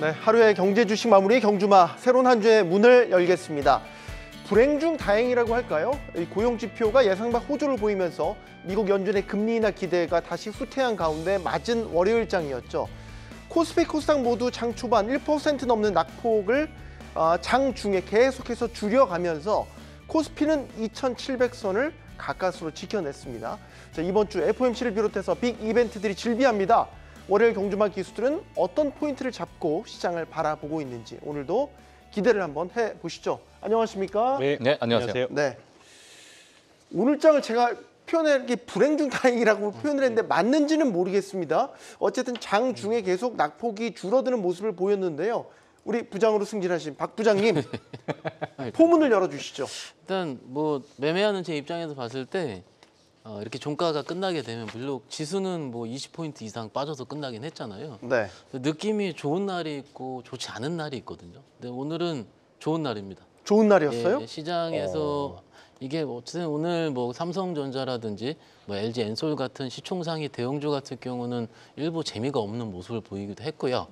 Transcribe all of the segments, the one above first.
네, 하루의 경제 주식 마무리 경주마 새로운 한 주의 문을 열겠습니다. 불행 중 다행이라고 할까요? 고용 지표가 예상 밖 호조를 보이면서 미국 연준의 금리 인하 기대가 다시 후퇴한 가운데 맞은 월요일장이었죠. 코스피 코스닥 모두 장 초반 1% 넘는 낙폭을 아, 장 중에 계속해서 줄여가면서 코스피는 2,700선을 가까스로 지켜냈습니다. 자, 이번 주 FOMC를 비롯해서 빅 이벤트들이 즐비합니다. 월요일 경주마 기수들은 어떤 포인트를 잡고 시장을 바라보고 있는지 오늘도 기대를 한번 해보시죠. 안녕하십니까? 네, 네 안녕하세요. 네. 오늘 장을 제가 표현하게 불행 중 다행이라고 음, 표현을 했는데 네. 맞는지는 모르겠습니다. 어쨌든 장 중에 계속 낙폭이 줄어드는 모습을 보였는데요. 우리 부장으로 승진하신 박 부장님 포문을 열어주시죠. 일단 뭐 매매하는 제 입장에서 봤을 때 어, 이렇게 종가가 끝나게 되면 물론 지수는 뭐 20포인트 이상 빠져서 끝나긴 했잖아요. 네. 느낌이 좋은 날이 있고 좋지 않은 날이 있거든요. 근데 오늘은 좋은 날입니다. 좋은 날이었어요? 예, 예 시장에서 어. 이게 뭐 어쨌든 오늘 뭐 삼성전자라든지 뭐 LG 엔솔 같은 시총상위 대형주 같은 경우는 일부 재미가 없는 모습을 보이기도 했고요.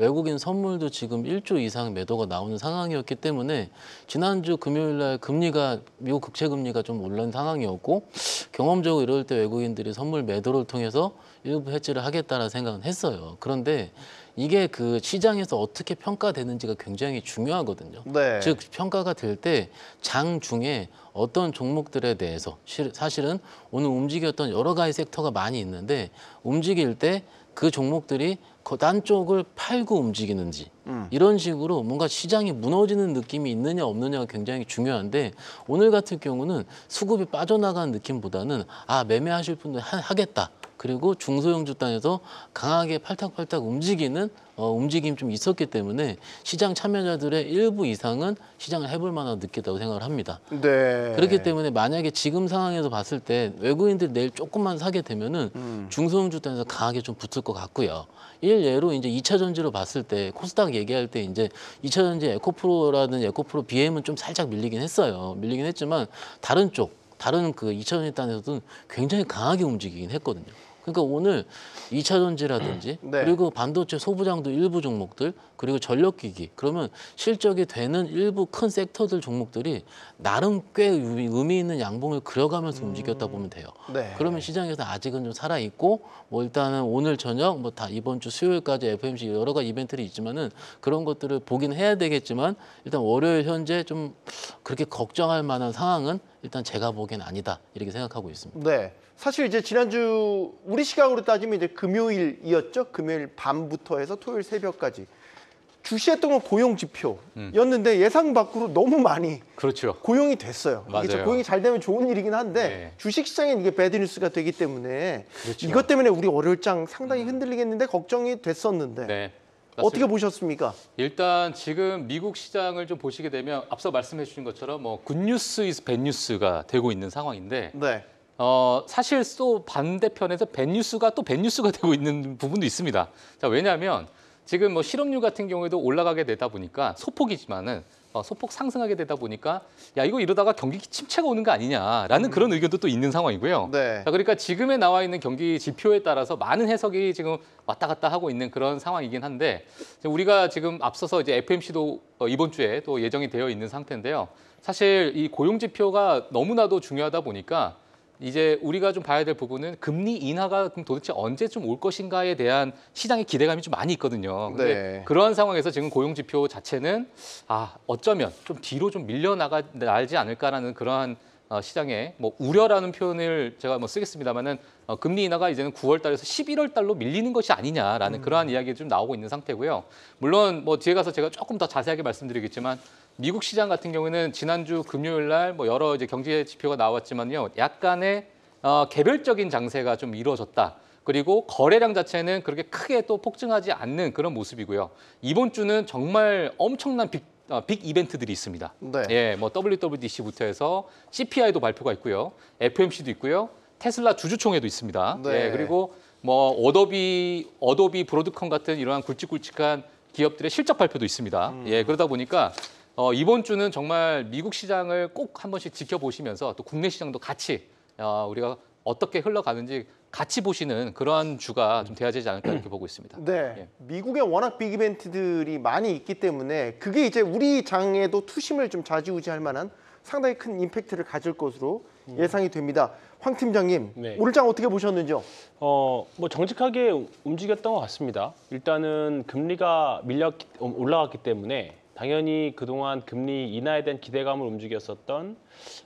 외국인 선물도 지금 1조 이상 매도가 나오는 상황이었기 때문에 지난주 금요일 날 금리가 미국 국채 금리가 좀 올른 상황이었고 경험적으로 이럴 때 외국인들이 선물 매도를 통해서 일부 해지를 하겠다라는 생각은 했어요. 그런데 이게 그 시장에서 어떻게 평가되는지가 굉장히 중요하거든요. 네. 즉 평가가 될 때 장 중에 어떤 종목들에 대해서 사실은 오늘 움직였던 여러 가지 섹터가 많이 있는데 움직일 때 그 종목들이 그단 쪽을 팔고 움직이는지 음. 이런 식으로 뭔가 시장이 무너지는 느낌이 있느냐 없느냐가 굉장히 중요한데 오늘 같은 경우는 수급이 빠져나간 느낌보다는 아 매매하실 분들 하, 하겠다 그리고 중소형주 단에서 강하게 팔딱팔딱 움직이는 어, 움직임이 좀 있었기 때문에 시장 참여자들의 일부 이상은 시장을 해볼 만하다 느꼈다고 생각을 합니다. 네. 그렇기 때문에 만약에 지금 상황에서 봤을 때 외국인들 이 내일 조금만 사게 되면은 음. 중소형주 단에서 강하게 좀 붙을 것 같고요. 일례로 이제 이차 전지로 봤을 때 코스닥 얘기할 때 이제 이차 전지 에코프로라는 에코프로 BM은 좀 살짝 밀리긴 했어요. 밀리긴 했지만 다른 쪽 다른 그 2차 전지 단에서도 굉장히 강하게 움직이긴 했거든요. 그러니까 오늘 이차 전지라든지 음. 네. 그리고 반도체 소부장도 일부 종목들 그리고 전력기기 그러면 실적이 되는 일부 큰 섹터들 종목들이 나름 꽤 의미 있는 양봉을 그려가면서 음... 움직였다 보면 돼요. 네. 그러면 시장에서 아직은 좀 살아 있고 뭐 일단은 오늘 저녁 뭐 다 이번 주 수요일까지 FMC 여러 가지 이벤트를 있지만은 그런 것들을 보긴 해야 되겠지만 일단 월요일 현재 좀 그렇게 걱정할 만한 상황은 일단 제가 보기엔 아니다 이렇게 생각하고 있습니다. 네, 사실 이제 지난주 우리 시각으로 따지면 이제 금요일이었죠. 금요일 밤부터 해서 토요일 새벽까지 주시했던 건 고용 지표였는데 음. 예상 밖으로 너무 많이 그렇죠. 고용이 됐어요. 맞아요. 고용이 잘 되면 좋은 일이긴 한데 네. 주식 시장에 이게 배드뉴스가 되기 때문에 그렇죠. 이것 때문에 우리 월요일장 상당히 음. 흔들리겠는데 걱정이 됐었는데 네. 어떻게 보셨습니까? 일단 지금 미국 시장을 좀 보시게 되면 앞서 말씀해 주신 것처럼 뭐 굿뉴스 이즈 뉴스가 되고 있는 상황인데 네. 어, 사실 또 반대편에서 밴뉴스가 또 밴뉴스가 되고 있는 부분도 있습니다. 자, 왜냐하면 지금 뭐 실업률 같은 경우에도 올라가게 되다 보니까 소폭이지만은 어, 소폭 상승하게 되다 보니까 야 이거 이러다가 경기 침체가 오는 거 아니냐라는 음. 그런 의견도 또 있는 상황이고요. 네. 자, 그러니까 지금에 나와 있는 경기 지표에 따라서 많은 해석이 지금 왔다 갔다 하고 있는 그런 상황이긴 한데 우리가 지금 앞서서 이제 FMC도 어, 이번 주에 또 예정이 되어 있는 상태인데요. 사실 이 고용 지표가 너무나도 중요하다 보니까 이제 우리가 좀 봐야 될 부분은 금리 인하가 그럼 도대체 언제쯤 올 것인가에 대한 시장의 기대감이 좀 많이 있거든요. 근데 네. 그러한 상황에서 지금 고용 지표 자체는 아 어쩌면 좀 뒤로 좀 밀려나가 날지 않을까라는 그러한 어, 시장의 뭐 우려라는 표현을 제가 뭐 쓰겠습니다만은 어, 금리 인하가 이제는 9월 달에서 11월 달로 밀리는 것이 아니냐라는 음. 그러한 이야기가 좀 나오고 있는 상태고요. 물론 뭐 뒤에 가서 제가 조금 더 자세하게 말씀드리겠지만 미국 시장 같은 경우에는 지난주 금요일 날뭐 여러 이제 경제 지표가 나왔지만요. 약간의 어, 개별적인 장세가 좀 이루어졌다. 그리고 거래량 자체는 그렇게 크게 또 폭증하지 않는 그런 모습이고요. 이번 주는 정말 엄청난 빅, 어, 빅 이벤트들이 있습니다. 네. 예, 뭐 WWDC부터 해서 CPI도 발표가 있고요. FOMC도 있고요. 테슬라 주주총회도 있습니다. 네. 예, 그리고 뭐 어도비, 어도비 브로드컴 같은 이러한 굵직굵직한 기업들의 실적 발표도 있습니다. 음. 예, 그러다 보니까 어, 이번 주는 정말 미국 시장을 꼭 한 번씩 지켜보시면서 또 국내 시장도 같이 어, 우리가 어떻게 흘러가는지 같이 보시는 그러한 주가 좀 돼야 되지 않을까 이렇게 보고 있습니다. 네. 예. 미국에 워낙 빅 이벤트들이 많이 있기 때문에 그게 이제 우리 장에도 투심을 좀 좌지우지할 만한 상당히 큰 임팩트를 가질 것으로 음. 예상이 됩니다. 황 팀장님, 네. 오늘 장 어떻게 보셨는지요? 어, 뭐 정직하게 움직였던 것 같습니다. 일단은 금리가 밀려 올라갔기 때문에 당연히 그동안 금리 인하에 대한 기대감을 움직였었던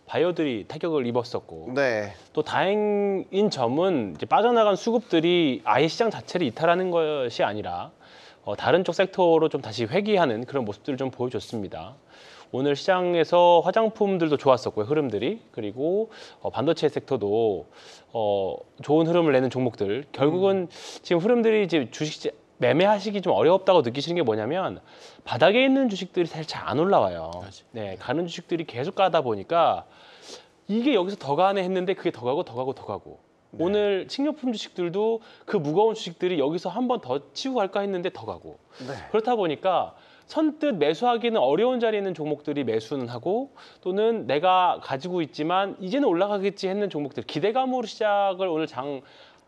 바이오들이 타격을 입었었고 네. 또 다행인 점은 이제 빠져나간 수급들이 아예 시장 자체를 이탈하는 것이 아니라 어, 다른 쪽 섹터로 좀 다시 회귀하는 그런 모습들을 좀 보여줬습니다. 오늘 시장에서 화장품들도 좋았었고요, 흐름들이. 그리고 어, 반도체 섹터도 어, 좋은 흐름을 내는 종목들. 결국은 음. 지금 흐름들이 이제 주식 매매하시기 좀 어렵다고 느끼시는 게 뭐냐면 바닥에 있는 주식들이 사실 잘안 올라와요. 네, 가는 주식들이 계속 가다 보니까 이게 여기서 더 가네 했는데 그게 더 가고 더 가고 더 가고 네. 오늘 식료품 주식들도 그 무거운 주식들이 여기서 한 번 더 치고 갈까 했는데 더 가고 네. 그렇다 보니까 선뜻 매수하기는 어려운 자리에 있는 종목들이 매수는 하고 또는 내가 가지고 있지만 이제는 올라가겠지 했는 종목들 기대감으로 시작을 오늘 장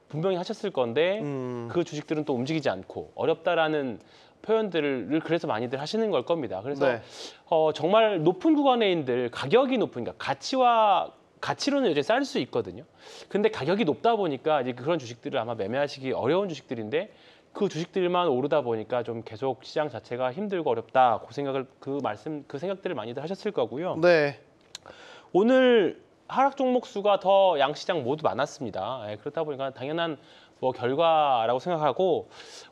분명히 하셨을 건데 음. 그 주식들은 또 움직이지 않고 어렵다라는 표현들을 그래서 많이들 하시는 걸 겁니다. 그래서 네. 어, 정말 높은 구간에인들 가격이 높으니까 그러니까 가치와 가치로는 이제 쌀 수 있거든요. 근데 가격이 높다 보니까 이제 그런 주식들을 아마 매매하시기 어려운 주식들인데 그 주식들만 오르다 보니까 좀 계속 시장 자체가 힘들고 어렵다. 그 생각을 그 말씀 그 생각들을 많이들 하셨을 거고요. 네. 오늘 하락 종목 수가 더 양시장 모두 많았습니다. 예, 그렇다 보니까 당연한 뭐 결과라고 생각하고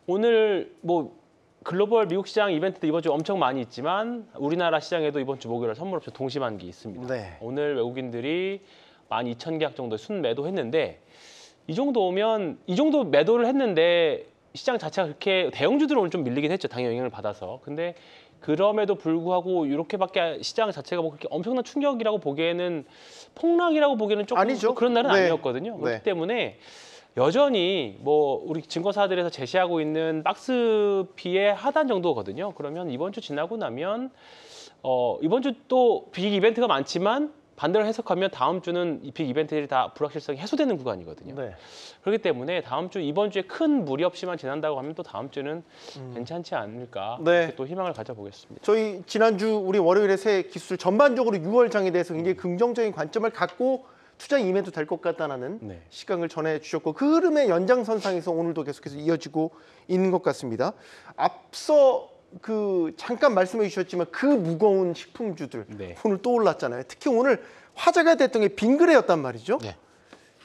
오늘 뭐 글로벌 미국 시장 이벤트도 이번 주 엄청 많이 있지만 우리나라 시장에도 이번 주 목요일 선물 없이 동시만기 있습니다. 네. 오늘 외국인들이 12,000개 정도 순매도 했는데 이 정도 오면 이 정도 매도를 했는데 시장 자체가 그렇게 대형주들은 오늘 좀 밀리긴 했죠. 당연 히 영향을 받아서. 근데 그럼에도 불구하고 이렇게밖에 시장 자체가 뭐 그렇게 엄청난 충격이라고 보기에는 폭락이라고 보기에는 조금 아니죠. 그런 날은 네. 아니었거든요. 그렇기 네. 때문에 여전히 뭐 우리 증거사들에서 제시하고 있는 박스 비의 하단 정도거든요. 그러면 이번 주 지나고 나면 어 이번 주 또 빅 이벤트가 많지만 반대로 해석하면 다음 주는 이픽 이벤트들이 다 불확실성이 해소되는 구간이거든요. 네. 그렇기 때문에 다음 주 이번 주에 큰 무리 없이만 지난다고 하면 또 다음 주는 음. 괜찮지 않을까 네. 또 희망을 가져보겠습니다. 저희 지난주 우리 월요일에 새 기술 전반적으로 6월 장에 대해서 굉장히 음. 긍정적인 관점을 갖고 투자 이벤트 될 것 같다는 네. 시각을 전해주셨고 그 흐름의 연장선상에서 오늘도 계속해서 이어지고 있는 것 같습니다. 앞서 그 잠깐 말씀해 주셨지만 그 무거운 식품주들 네. 오늘 떠올랐잖아요. 특히 오늘 화제가 됐던 게 빙그레였단 말이죠. 네.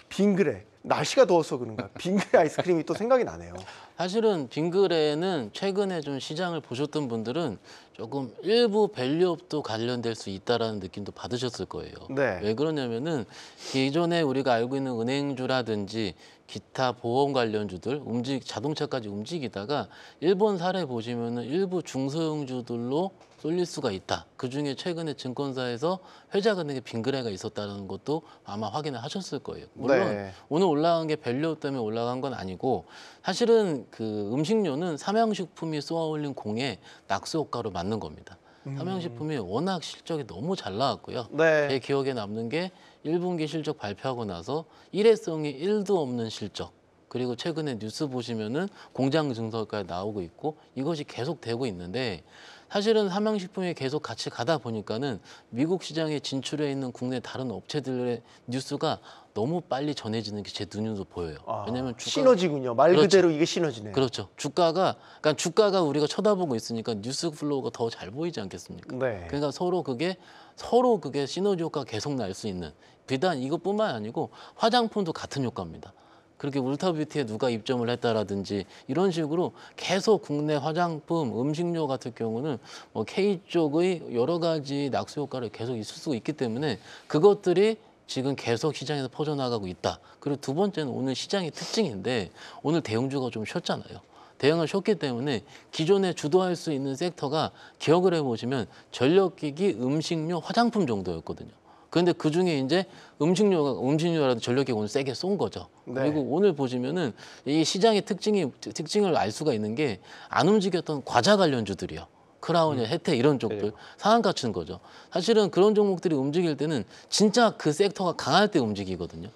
빙그레. 날씨가 더워서 그런가 빙그레 아이스크림이 또 생각이 나네요. 사실은 빙그레는 최근에 좀 시장을 보셨던 분들은 조금 일부 밸류업도 관련될 수 있다라는 느낌도 받으셨을 거예요. 네. 왜 그러냐면은 기존에 우리가 알고 있는 은행주라든지 기타 보험 관련주들, 움직 자동차까지 움직이다가 일본 사례 보시면은 일부 중소형주들로 쏠릴 수가 있다. 그중에 최근에 증권사에서 회자금액의 빙그레가 있었다는 것도 아마 확인을 하셨을 거예요. 물론 네. 오늘 올라간 게 밸류 때문에 올라간 건 아니고 사실은 그 음식료는 삼양식품이 쏘아올린 공에 낙수효과로 맞는 겁니다. 삼양식품이 음. 워낙 실적이 너무 잘 나왔고요. 네. 제 기억에 남는 게 1분기 실적 발표하고 나서 일회성이 1도 없는 실적 그리고 최근에 뉴스 보시면은 공장 증설까지 나오고 있고 이것이 계속 되고 있는데 사실은 삼양식품이 계속 같이 가다 보니까는 미국 시장에 진출해 있는 국내 다른 업체들의 뉴스가 너무 빨리 전해지는 게 제 눈에도 보여요. 아, 왜냐면 주가... 시너지군요. 말 그렇죠. 그대로 그렇죠. 이게 시너지네. 그렇죠. 주가가 그러니까 주가가 우리가 쳐다보고 있으니까 뉴스 플로우가 더 잘 보이지 않겠습니까? 네. 그러니까 서로 그게 서로 그게 시너지 효과 계속 날 수 있는 비단 이것뿐만 아니고 화장품도 같은 효과입니다. 그렇게 울타뷰티에 누가 입점을 했다라든지 이런 식으로 계속 국내 화장품, 음식료 같은 경우는 뭐 K 쪽의 여러 가지 낙수 효과를 계속 있을 수 있기 때문에 그것들이 지금 계속 시장에서 퍼져나가고 있다. 그리고 두 번째는 오늘 시장의 특징인데 오늘 대형주가 좀 쉬었잖아요. 대응을 쉬었기 때문에 기존에 주도할 수 있는 섹터가 기억을 해보시면 전력기기, 음식료, 화장품 정도였거든요. 그런데 그 중에 이제 음식료가 음식료라도 전력기 오늘 세게 쏜 거죠. 네. 그리고 오늘 보시면은 이 시장의 특징이 특징을 알 수가 있는 게 안 움직였던 과자 관련주들이요. 크라운이나 음. 혜태 이런 쪽들 네. 상한 가치는 거죠. 사실은 그런 종목들이 움직일 때는 진짜 그 섹터가 강할 때 움직이거든요.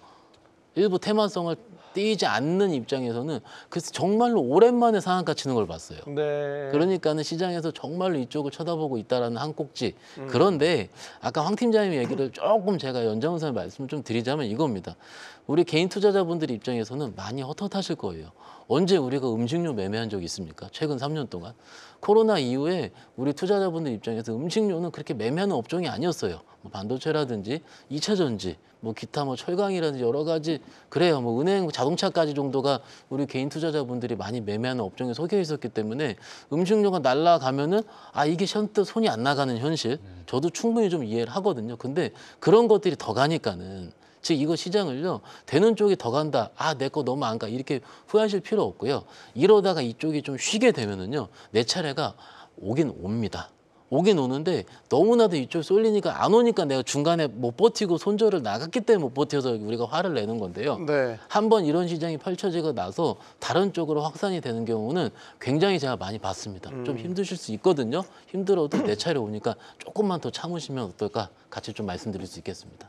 일부 테마성을 뛰지 않는 입장에서는 그래서 정말로 오랜만에 상한가 치는 걸 봤어요. 네. 그러니까는 시장에서 정말로 이쪽을 쳐다보고 있다라는 한 꼭지. 음. 그런데 아까 황 팀장님 얘기를 조금 제가 연장선에 말씀을 좀 드리자면 이겁니다. 우리 개인 투자자분들 입장에서는 많이 헛헛하실 거예요. 언제 우리가 음식료 매매한 적이 있습니까? 최근 3년 동안. 코로나 이후에 우리 투자자분들 입장에서 음식료는 그렇게 매매하는 업종이 아니었어요. 뭐 반도체라든지 이차 전지, 뭐 기타 뭐 철강이라든지 여러 가지 그래요. 뭐 은행, 자동차까지 정도가 우리 개인 투자자분들이 많이 매매하는 업종에 속해 있었기 때문에 음식료가 날라가면은 아 이게 현뜻 손이 안 나가는 현실. 저도 충분히 좀 이해를 하거든요. 근데 그런 것들이 더 가니까는 즉 이거 시장을요 되는 쪽이 더 간다 아 내 거 너무 안 가 이렇게 후회하실 필요 없고요 이러다가 이쪽이 좀 쉬게 되면은요 내 차례가 오긴 옵니다 오긴 오는데 너무나도 이쪽 쏠리니까 안 오니까 내가 중간에 못 버티고 손절을 나갔기 때문에 못 버텨서 우리가 화를 내는 건데요. 네. 한번 이런 시장이 펼쳐지고 나서 다른 쪽으로 확산이 되는 경우는 굉장히 제가 많이 봤습니다. 음. 좀 힘드실 수 있거든요. 힘들어도 내 차례 오니까 조금만 더 참으시면 어떨까 같이 좀 말씀드릴 수 있겠습니다.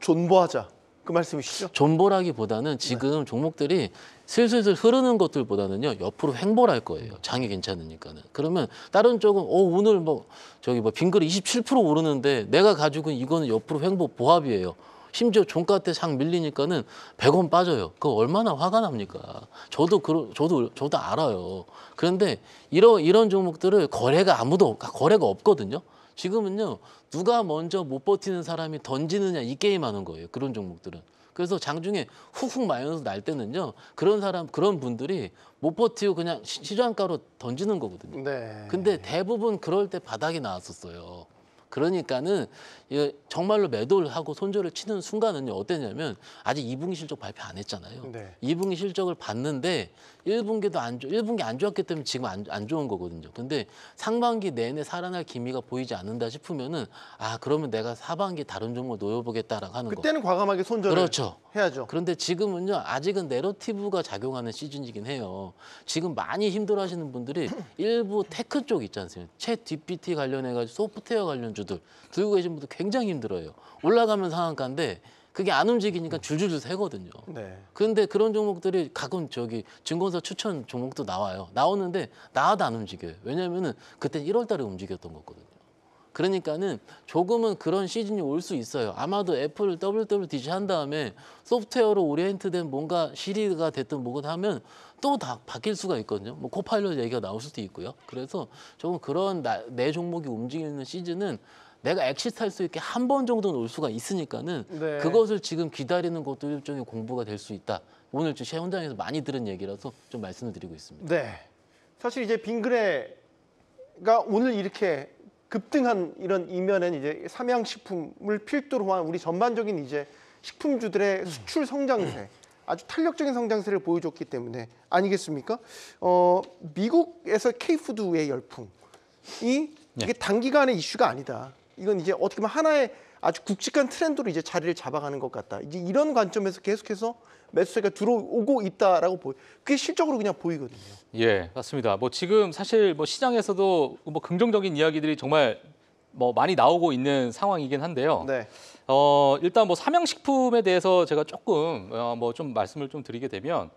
존버하자. 그 말씀이시죠? 존버라기보다는 네. 지금 네. 종목들이 슬슬슬 흐르는 것들보다는요 옆으로 횡보할 거예요 장이 괜찮으니까는 그러면 다른 쪽은 어 오늘 뭐 저기 뭐 빙글이 27% 오르는데 내가 가지고 이거는 옆으로 횡보 보합이에요 심지어 종가 때 상 밀리니까는 100원 빠져요. 그 얼마나 화가 납니까? 저도 그 저도 저도 알아요. 그런데 이런 이런 종목들을 거래가 아무도 거래가 없거든요. 지금은요 누가 먼저 못 버티는 사람이 던지느냐 이 게임 하는 거예요. 그런 종목들은. 그래서 장중에 훅훅 마이너스 날 때는요. 그런 사람 그런 분들이 못 버티고 그냥 시장가로 던지는 거거든요. 네. 근데 대부분 그럴 때 바닥이 나왔었어요. 그러니까는 정말로 매도를 하고 손절을 치는 순간은요 어땠냐면 아직 2분기 실적 발표 안 했잖아요. 네. 2분기 실적을 봤는데 1분기도 안 좋, 1분기 안 좋았기 때문에 지금 안, 안 좋은 거거든요. 근데 상반기 내내 살아날 기미가 보이지 않는다 싶으면은 아 그러면 내가 하반기 다른 종목 놓여보겠다라고 하는 거. 그때는 과감하게 손절을 그렇죠. 해야죠. 그런데 지금은요 아직은 내러티브가 작용하는 시즌이긴 해요. 지금 많이 힘들어하시는 분들이 일부 테크 쪽 있지 않습니까? 챗 GPT 관련해가지고 소프트웨어 관련 주들 들고 계신 분들 굉장히 힘들어요. 올라가면 상한가인데 그게 안 움직이니까 줄줄줄 새거든요. 네. 그런데 그런 종목들이 가끔 저기 증권사 추천 종목도 나와요. 나오는데 나와도 안 움직여요. 왜냐면은 그때 1월 달에 움직였던 거거든요. 그러니까는 조금은 그런 시즌이 올 수 있어요. 아마도 애플을 WWDC 한 다음에 소프트웨어로 오리엔트된 뭔가 시리가 됐든 뭐건 하면 또 다 바뀔 수가 있거든요. 뭐 코파일럿 얘기가 나올 수도 있고요. 그래서 조금 그런 나, 내 종목이 움직이는 시즌은 내가 엑시트할 수 있게 한 번 정도는 올 수가 있으니까는 네. 그것을 지금 기다리는 것도 일종의 공부가 될 수 있다. 오늘 제 현장에서 많이 들은 얘기라서 좀 말씀을 드리고 있습니다. 네. 사실 이제 빙그레가 오늘 이렇게 급등한 이런 이면엔 이제 삼양식품을 필두로 한 우리 전반적인 이제 식품주들의 음. 수출 성장세 음. 아주 탄력적인 성장세를 보여줬기 때문에 아니겠습니까? 어, 미국에서 케이푸드의 열풍이 네. 이게 단기간의 이슈가 아니다. 이건 이제 어떻게 보면 하나의 아주 굵직한 트렌드로 이제 자리를 잡아가는 것 같다. 이제 이런 관점에서 계속해서 매수세가 들어오고 있다라고 보여. 그게 실적으로 그냥 보이거든요. 예, 맞습니다. 뭐 지금 사실 뭐 시장에서도 뭐 긍정적인 이야기들이 정말 뭐 많이 나오고 있는 상황이긴 한데요. 네. 어, 일단 뭐 삼양식품에 대해서 제가 조금 어, 뭐 좀 말씀을 좀 드리게 되면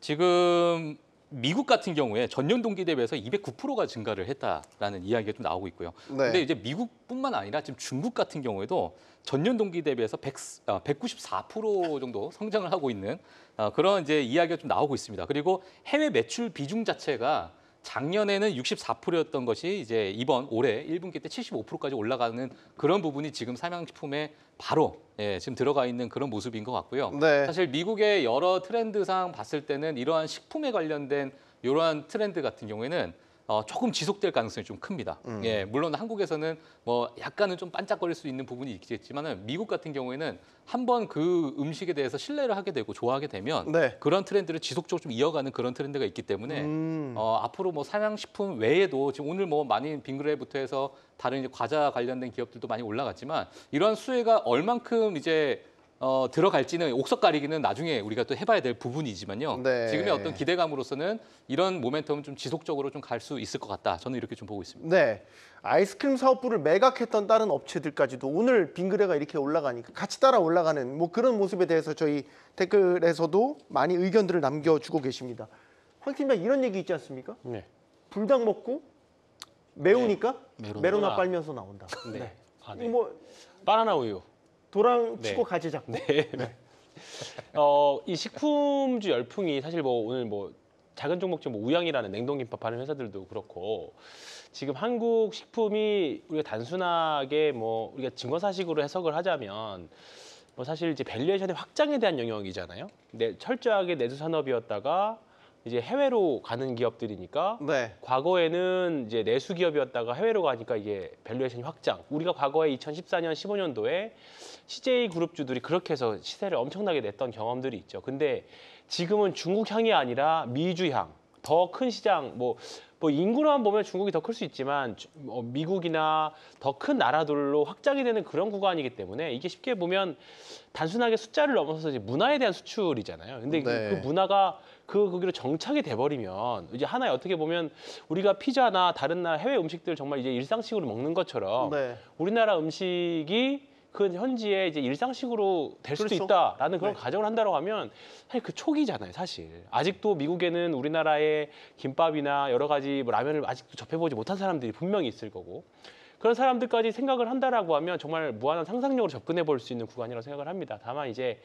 지금 미국 같은 경우에 전년 동기 대비해서 209%가 증가를 했다라는 이야기가 좀 나오고 있고요. 네. 근데 이제 미국뿐만 아니라 지금 중국 같은 경우에도 전년 동기 대비해서 100, 194% 어, 정도 성장을 하고 있는 어, 그런 이제 이야기가 좀 나오고 있습니다. 그리고 해외 매출 비중 자체가 작년에는 64%였던 것이 이제 이번 올해 1분기 때 75%까지 올라가는 그런 부분이 지금 삼양식품에 바로 예, 지금 들어가 있는 그런 모습인 것 같고요. 네. 사실 미국의 여러 트렌드상 봤을 때는 이러한 식품에 관련된 이러한 트렌드 같은 경우에는 어, 조금 지속될 가능성이 좀 큽니다. 음. 예, 물론 한국에서는 뭐 약간은 좀 반짝거릴 수 있는 부분이 있겠지만은 미국 같은 경우에는 한번 그 음식에 대해서 신뢰를 하게 되고 좋아하게 되면 네. 그런 트렌드를 지속적으로 좀 이어가는 그런 트렌드가 있기 때문에 음. 어, 앞으로 뭐사냥식품 외에도 지금 오늘 뭐 많이 빙그레부터 해서 다른 이제 과자 관련된 기업들도 많이 올라갔지만 이러한 수혜가 얼만큼 이제 어, 들어갈지는 옥석 가리기는 나중에 우리가 또 해봐야 될 부분이지만요. 네. 지금의 어떤 기대감으로서는 이런 모멘텀은 좀 지속적으로 좀 갈 수 있을 것 같다. 저는 이렇게 좀 보고 있습니다. 네. 아이스크림 사업부를 매각했던 다른 업체들까지도 오늘 빙그레가 이렇게 올라가니까 같이 따라 올라가는 뭐 그런 모습에 대해서 저희 댓글에서도 많이 의견들을 남겨주고 계십니다. 황 팀장 이런 얘기 있지 않습니까? 네. 불닭 먹고 매우니까 네. 메로나, 빨면서 나온다. 네. 네. 아, 네. 뭐 바나나 우유. 도랑 네. 치고 네. 가지자. 네. 어, 이 식품주 열풍이 사실 뭐 오늘 뭐 작은 종목점 뭐 우양이라는 냉동김밥 하는 회사들도 그렇고 지금 한국 식품이 우리가 단순하게 뭐 우리가 증권사식으로 해석을 하자면 뭐 사실 이제 밸류에이션의 확장에 대한 영역이잖아요. 근데 철저하게 내수 산업이었다가 이제 해외로 가는 기업들이니까 네. 과거에는 이제 내수 기업이었다가 해외로 가니까 이게 밸류에이션 이 확장. 우리가 과거에 2014년 15년도에 CJ 그룹주들이 그렇게 해서 시세를 엄청나게 냈던 경험들이 있죠. 근데 지금은 중국향이 아니라 미주향, 더 큰 시장, 뭐, 뭐 인구로만 보면 중국이 더 클 수 있지만 어, 미국이나 더 큰 나라들로 확장이 되는 그런 구간이기 때문에 이게 쉽게 보면 단순하게 숫자를 넘어서서 이제 문화에 대한 수출이잖아요. 근데 그, 그 네. 그 문화가 그 거기로 정착이 돼버리면 이제 하나의 어떻게 보면 우리가 피자나 다른 나라 해외 음식들 정말 이제 일상식으로 먹는 것처럼 네. 우리나라 음식이 그 현지에 이제 일상식으로 될 수도 그렇죠. 있다라는 그런 네. 가정을 한다고 하면 사실 그 초기잖아요, 사실. 아직도 미국에는 우리나라의 김밥이나 여러 가지 뭐 라면을 아직도 접해보지 못한 사람들이 분명히 있을 거고 그런 사람들까지 생각을 한다라고 하면 정말 무한한 상상력으로 접근해 볼 수 있는 구간이라고 생각을 합니다. 다만 이제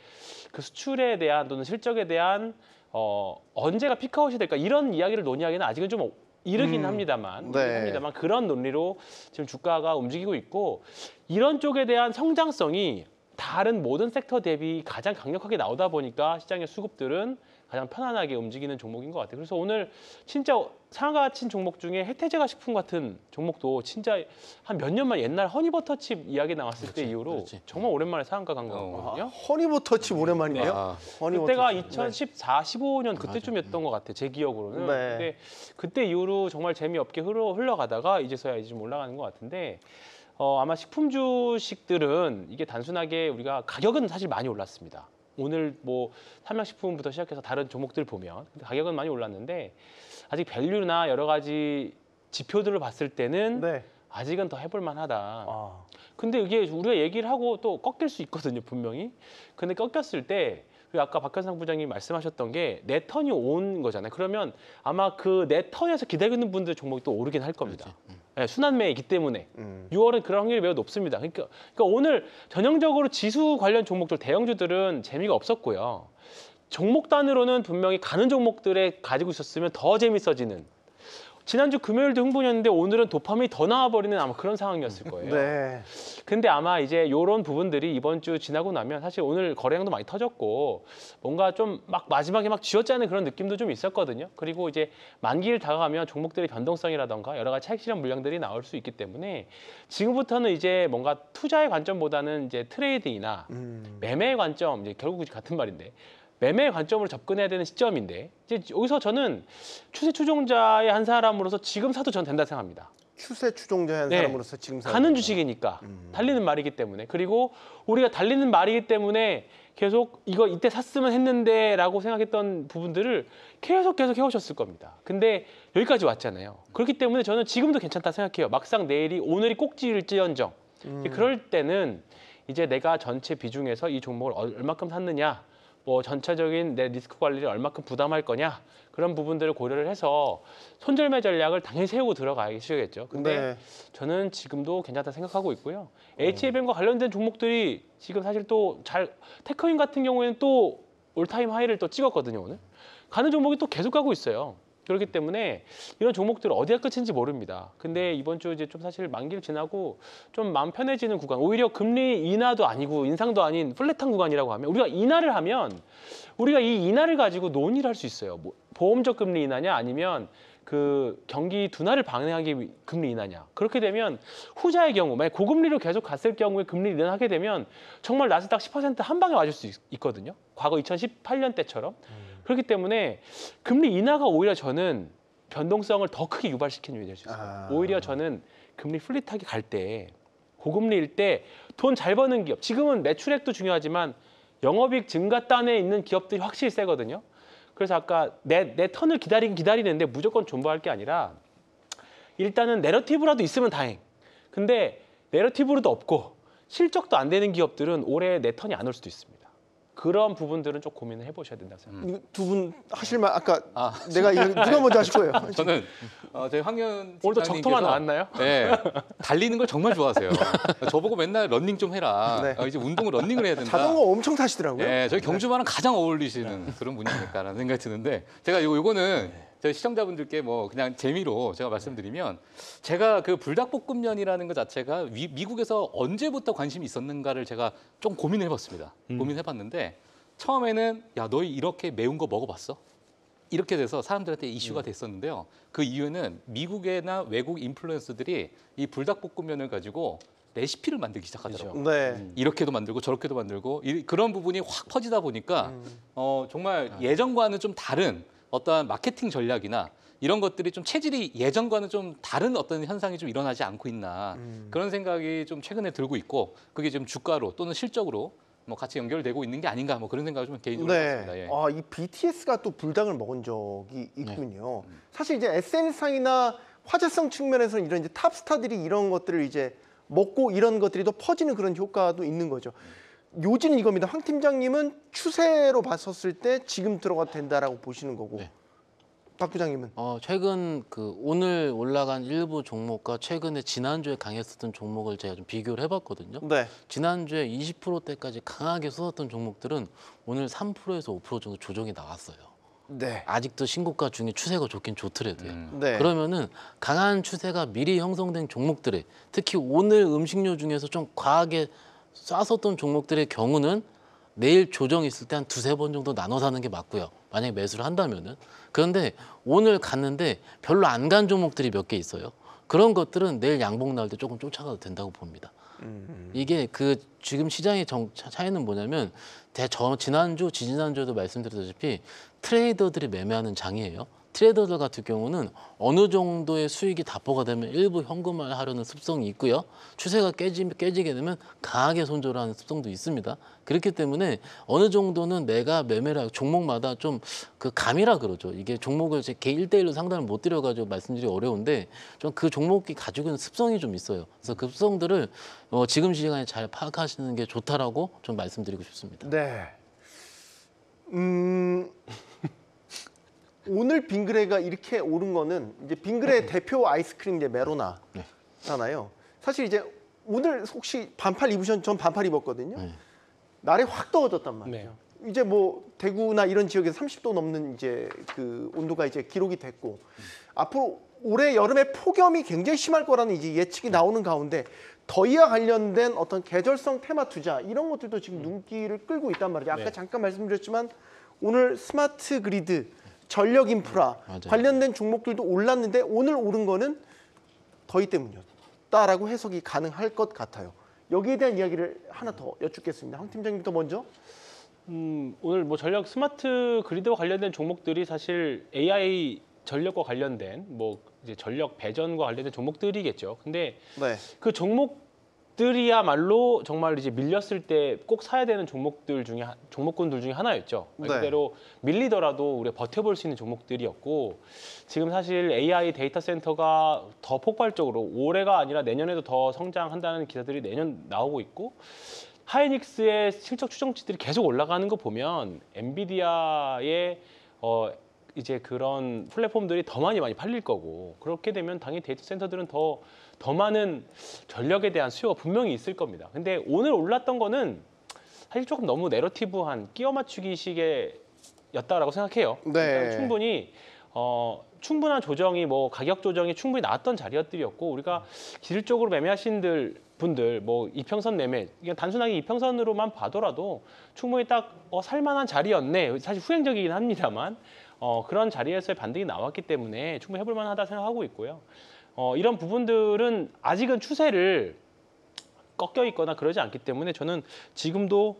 그 수출에 대한 또는 실적에 대한 어, 언제가 피크아웃이 될까 이런 이야기를 논의하기는 아직은 좀 이르긴 음. 합니다만, 네. 합니다만 그런 논리로 지금 주가가 움직이고 있고 이런 쪽에 대한 성장성이 다른 모든 섹터 대비 가장 강력하게 나오다 보니까 시장의 수급들은 가장 편안하게 움직이는 종목인 것 같아요. 그래서 오늘 진짜 상가 친 종목 중에 해태제가 식품 같은 종목도 진짜 한 몇 년만 옛날 허니버터칩 이야기 나왔을 그렇지, 때 이후로 그렇지. 정말 오랜만에 상한가 간 거거든요. 어, 아, 허니버터칩 오랜만이네요 네. 아, 그때가 허니버터칩. 2014, 15년 그때쯤이었던 것 같아요. 제 기억으로는. 네. 근데 그때 이후로 정말 재미없게 흘러, 흘러가다가 이제서야 이제 좀 올라가는 것 같은데 어, 아마 식품 주식들은 이게 단순하게 우리가 가격은 사실 많이 올랐습니다. 오늘 뭐 삼양식품부터 시작해서 다른 종목들 보면 가격은 많이 올랐는데 아직 밸류나 여러 가지 지표들을 봤을 때는 네. 아직은 더 해볼 만하다. 아. 근데 이게 우리가 얘기를 하고 또 꺾일 수 있거든요, 분명히. 근데 꺾였을 때 아까 박현상 부장님 말씀하셨던 게 내 턴이 온 거잖아요. 그러면 아마 그 내 턴에서 기다리는 분들 종목이 또 오르긴 할 겁니다. 그렇지. 음. 네, 순환매이기 때문에 음. 6월은 그런 확률이 매우 높습니다. 그러니까, 그러니까 오늘 전형적으로 지수 관련 종목들 대형주들은 재미가 없었고요. 종목 단으로는 분명히 가는 종목들에 가지고 있었으면 더 재밌어지는 지난주 금요일도 흥분이었는데 오늘은 도파민이 더 나와버리는 아마 그런 상황이었을 음. 거예요. 네. 근데 아마 이제 이런 부분들이 이번 주 지나고 나면 사실 오늘 거래량도 많이 터졌고 뭔가 좀 막 마지막에 막 쥐어짜는 그런 느낌도 좀 있었거든요. 그리고 이제 만기일 다가가면 종목들의 변동성이라던가 여러 가지 차익 실현 물량들이 나올 수 있기 때문에 지금부터는 이제 뭔가 투자의 관점보다는 이제 트레이딩이나 음. 매매의 관점 이제 결국 같은 말인데 매매 관점으로 접근해야 되는 시점인데 이제 여기서 저는 추세 추종자의 한 사람으로서 지금 사도 전 된다 생각합니다. 추세 추종자의 한 네. 사람으로서 지금 사는 가는 주식이니까 음. 달리는 말이기 때문에 그리고 우리가 달리는 말이기 때문에 계속 이거 이때 샀으면 했는데라고 생각했던 부분들을 계속 계속 해오셨을 겁니다. 근데 여기까지 왔잖아요. 그렇기 때문에 저는 지금도 괜찮다 생각해요. 막상 내일이 오늘이 꼭지일지언정 음. 그럴 때는 이제 내가 전체 비중에서 이 종목을 얼마큼 샀느냐 뭐 전체적인 내 리스크 관리를 얼마큼 부담할 거냐 그런 부분들을 고려를 해서 손절매 전략을 당연히 세우고 들어가시겠죠. 근데 네. 저는 지금도 괜찮다 생각하고 있고요. 음. 네. HFM과 e 관련된 종목들이 지금 사실 또 잘테크윈 같은 경우에는 또 올타임 하이를 또 찍었거든요 오늘. 가는 종목이 또 계속 가고 있어요. 그렇기 때문에 이런 종목들은 어디가 끝인지 모릅니다. 근데 이번 주 이제 좀 사실 만기를 지나고 좀 마음 편해지는 구간, 오히려 금리 인하도 아니고 인상도 아닌 플랫한 구간이라고 하면 우리가 인하를 하면 우리가 이 인하를 가지고 논의를 할 수 있어요. 뭐 보험적 금리 인하냐 아니면 그 경기 둔화를 방해하기 위해 금리 인하냐. 그렇게 되면 후자의 경우, 만약 고금리로 계속 갔을 경우에 금리 인하하게 되면 정말 나스닥 10%한 방에 와줄 수 있, 거든요 과거 2018년 때처럼. 음. 그렇기 때문에 금리 인하가 오히려 저는 변동성을 더 크게 유발시키는 요인이 될수 있어요. 아... 오히려 저는 금리 플릿하게 갈 때 고금리일 때 돈 잘 버는 기업 지금은 매출액도 중요하지만 영업이익 증가단에 있는 기업들이 확실히 세거든요. 그래서 아까 내, 내 턴을 기다리긴 기다리는데 무조건 존버할 게 아니라 일단은 내러티브라도 있으면 다행. 근데 내러티브로도 없고 실적도 안 되는 기업들은 올해 내 턴이 안 올 수도 있습니다. 그런 부분들은 좀 고민을 해보셔야 된다고 생각합니다. 음. 두분 하실 말 아까 아. 내가 누가 먼저 하실 거예요? 저는 어, 저희 황현 오늘도 적토만 나왔나요? 네, 달리는 걸 정말 좋아하세요. 저보고 맨날 런닝 좀 해라. 네. 어, 이제 운동을 런닝을 해야 된다. 자전거 엄청 타시더라고요. 네, 저희 네. 경주만은 가장 어울리시는 그런 분이니까라는 생각이 드는데 제가 이 요거는 네. 저희 시청자분들께 뭐 그냥 재미로 제가 말씀드리면 제가 그 불닭볶음면이라는 것 자체가 위, 미국에서 언제부터 관심이 있었는가를 제가 좀 고민해 봤습니다. 음. 고민해 봤는데 처음에는 야, 너희 이렇게 매운 거 먹어 봤어? 이렇게 돼서 사람들한테 이슈가 음. 됐었는데요. 그 이유는 미국이나 외국 인플루언서들이 이 불닭볶음면을 가지고 레시피를 만들기 시작하더라고요. 네. 음. 이렇게도 만들고 저렇게도 만들고 이, 그런 부분이 확 퍼지다 보니까 음. 어, 정말 아. 예전과는 좀 다른 어떠한 마케팅 전략이나 이런 것들이 좀 체질이 예전과는 좀 다른 어떤 현상이 좀 일어나지 않고 있나 음. 그런 생각이 좀 최근에 들고 있고 그게 지금 주가로 또는 실적으로 뭐 같이 연결되고 있는 게 아닌가 뭐 그런 생각을 좀 개인적으로 했습니다. 네. 예. 아이 BTS가 또 불닭을 먹은 적이 네. 있군요. 네. 사실 이제 SNS상이나 화제성 측면에서는 이런 이제 탑스타들이 이런 것들을 이제 먹고 이런 것들이 더 퍼지는 그런 효과도 있는 거죠. 요지는 이겁니다. 황 팀장님은 추세로 봤었을 때 지금 들어가 된다라고 보시는 거고 네. 박 부장님은 어, 최근 그 오늘 올라간 일부 종목과 최근에 지난주에 강했었던 종목을 제가 좀 비교를 해봤거든요. 네. 지난주에 20%대까지 강하게 쏟았던 종목들은 오늘 3%에서 5% 정도 조정이 나왔어요. 네. 아직도 신고가 중에 추세가 좋긴 좋더라도요. 음. 네. 그러면은 강한 추세가 미리 형성된 종목들에 특히 오늘 음식료 중에서 좀 과하게 쌌었던 종목들의 경우는 내일 조정 있을 때 한 두세 번 정도 나눠사는게 맞고요. 만약에 매수를 한다면은. 그런데 오늘 갔는데 별로 안 간 종목들이 몇 개 있어요. 그런 것들은 내일 양봉 나올 때 조금 쫓아가도 된다고 봅니다. 음. 이게 그 지금 시장의 정, 차이는 뭐냐면 대, 저 지난주, 지지난주에도 말씀드렸다시피 트레이더들이 매매하는 장이에요. 트레이더들 같은 경우는 어느 정도의 수익이 답보가 되면 일부 현금화를 하려는 습성이 있고요. 추세가 깨지, 깨지게 되면 강하게 손절하는 습성도 있습니다. 그렇기 때문에 어느 정도는 내가 매매를 종목마다 좀 그 감이라 그러죠. 이게 종목을 제 개일대일로 상담을 못 드려가지고 말씀드리기 어려운데 좀 그 종목이 가지고 있는 습성이 좀 있어요. 그래서 그 습성들을 어, 지금 시간에 잘 파악하시는 게 좋다라고 좀 말씀드리고 싶습니다. 네. 음... 오늘 빙그레가 이렇게 오른 거는 이제 빙그레 네. 대표 아이스크림 이제 메로나잖아요. 네. 사실 이제 오늘 혹시 반팔 입으셨? 전 반팔 입었거든요. 네. 날이 확 더워졌단 말이에요. 네. 이제 뭐 대구나 이런 지역에서 30도 넘는 이제 그 온도가 이제 기록이 됐고 음. 앞으로 올해 여름에 폭염이 굉장히 심할 거라는 이제 예측이 나오는 가운데 더위와 관련된 어떤 계절성 테마 투자 이런 것들도 지금 음. 눈길을 끌고 있단 말이에요 아까 네. 잠깐 말씀드렸지만 오늘 스마트 그리드 전력 인프라 맞아요. 관련된 종목들도 올랐는데 오늘 오른 거는 더위 때문이었다라고 해석이 가능할 것 같아요. 여기에 대한 이야기를 하나 더 여쭙겠습니다. 황팀장님도 먼저. 음, 오늘 뭐 전력 스마트 그리드와 관련된 종목들이 사실 AI 전력과 관련된 뭐 이제 전력 배전과 관련된 종목들이겠죠. 근데 네. 그 종목 들이야말로 정말 이제 밀렸을 때 꼭 사야 되는 종목들 중에 종목군들 중에 하나였죠. 네. 그대로 밀리더라도 우리가 버텨볼 수 있는 종목들이었고 지금 사실 AI 데이터 센터가 더 폭발적으로 올해가 아니라 내년에도 더 성장한다는 기사들이 내년 나오고 있고 하이닉스의 실적 추정치들이 계속 올라가는 거 보면 엔비디아의 어 이제 그런 플랫폼들이 더 많이 많이 팔릴 거고 그렇게 되면 당연히 데이터 센터들은 더더 많은 전력에 대한 수요가 분명히 있을 겁니다. 근데 오늘 올랐던 거는 사실 조금 너무 내러티브한 끼어 맞추기식의 였다라고 생각해요. 네. 충분히 어, 충분한 조정이 뭐 가격 조정이 충분히 나왔던 자리였들이었고 우리가 기술적으로 매매하신들 분들 뭐 이평선 매매 그냥 단순하게 이평선으로만 봐더라도 충분히 딱 어, 살만한 자리였네 사실 후행적이긴 합니다만 어, 그런 자리에서의 반등이 나왔기 때문에 충분히 해볼 만하다 생각하고 있고요. 어, 이런 부분들은 아직은 추세를 꺾여 있거나 그러지 않기 때문에 저는 지금도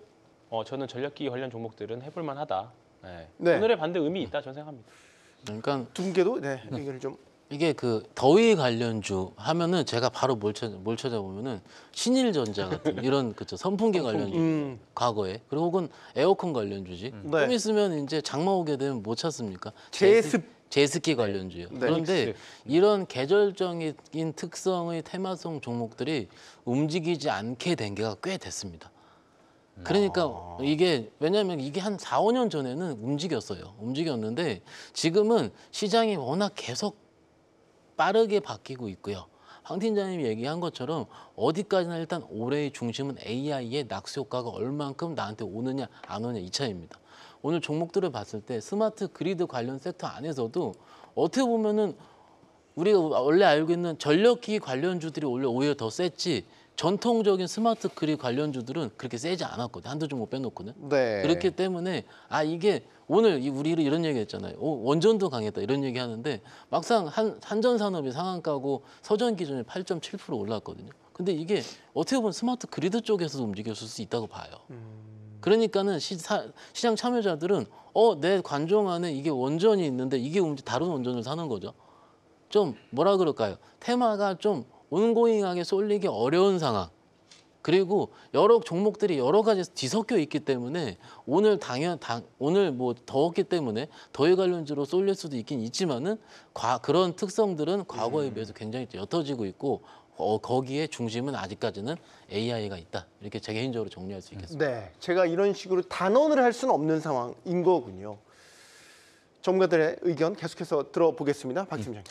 어, 저는 전략기 관련 종목들은 해볼 만하다. 네. 네. 오늘의 반대 의미 있다 저는 생각합니다. 그러니까 두분도 네, 의견을 네. 좀 이게 그 더위 관련주 하면은 제가 바로 뭘, 찾, 뭘 찾아보면은 신일전자 같은 이런 그쵸 선풍기 관련주 음. 과거에 그리고 혹은 에어컨 관련주지 음. 네. 좀 있으면 이제 장마 오게 되면 뭐 찾습니까? 제습 제스키 관련주요. 네. 그런데 이런 계절적인 특성의 테마송 종목들이 움직이지 않게 된 게가 꽤 됐습니다. 그러니까 아. 이게 왜냐하면 이게 한 4, 5년 전에는 움직였어요. 움직였는데 지금은 시장이 워낙 계속 빠르게 바뀌고 있고요. 황 팀장님이 얘기한 것처럼 어디까지나 일단 올해의 중심은 AI의 낙수 효과가 얼만큼 나한테 오느냐 안 오느냐 이 차이입니다. 오늘 종목들을 봤을 때 스마트 그리드 관련 섹터 안에서도 어떻게 보면은 우리가 원래 알고 있는 전력기 관련주들이 원래 오히려 더 셌지 전통적인 스마트 그리 관련주들은 그렇게 세지 않았거든. 요 한두 종목 빼놓고는. 네. 그렇기 때문에 아 이게 오늘 우리 를 이런 얘기 했잖아요. 오, 어, 원전도 강했다 이런 얘기 하는데 막상 한, 한전산업이 상한가고 서전 기준에 8.7% 올랐거든요. 근데 이게 어떻게 보면 스마트 그리드 쪽에서도 움직였을 수 있다고 봐요. 음. 그러니까는 시, 장 참여자들은 어 내 관종 안에 이게 원전이 있는데 이게 다른 원전을 사는 거죠. 좀 뭐라 그럴까요? 테마가 좀 온고잉하게 쏠리기 어려운 상황. 그리고 여러 종목들이 여러 가지 뒤섞여 있기 때문에 오늘 당연 당 오늘 뭐 더웠기 때문에 더위 관련주로 쏠릴 수도 있긴 있지만은 과, 그런 특성들은 과거에 음. 비해서 굉장히 옅어지고 있고 어, 거기에 중심은 아직까지는 AI가 있다. 이렇게 제 개인적으로 정리할 수 있겠습니다. 네, 제가 이런 식으로 단언을 할 수는 없는 상황인 거군요. 전문가들의 의견 계속해서 들어보겠습니다. 박 음. 팀장님.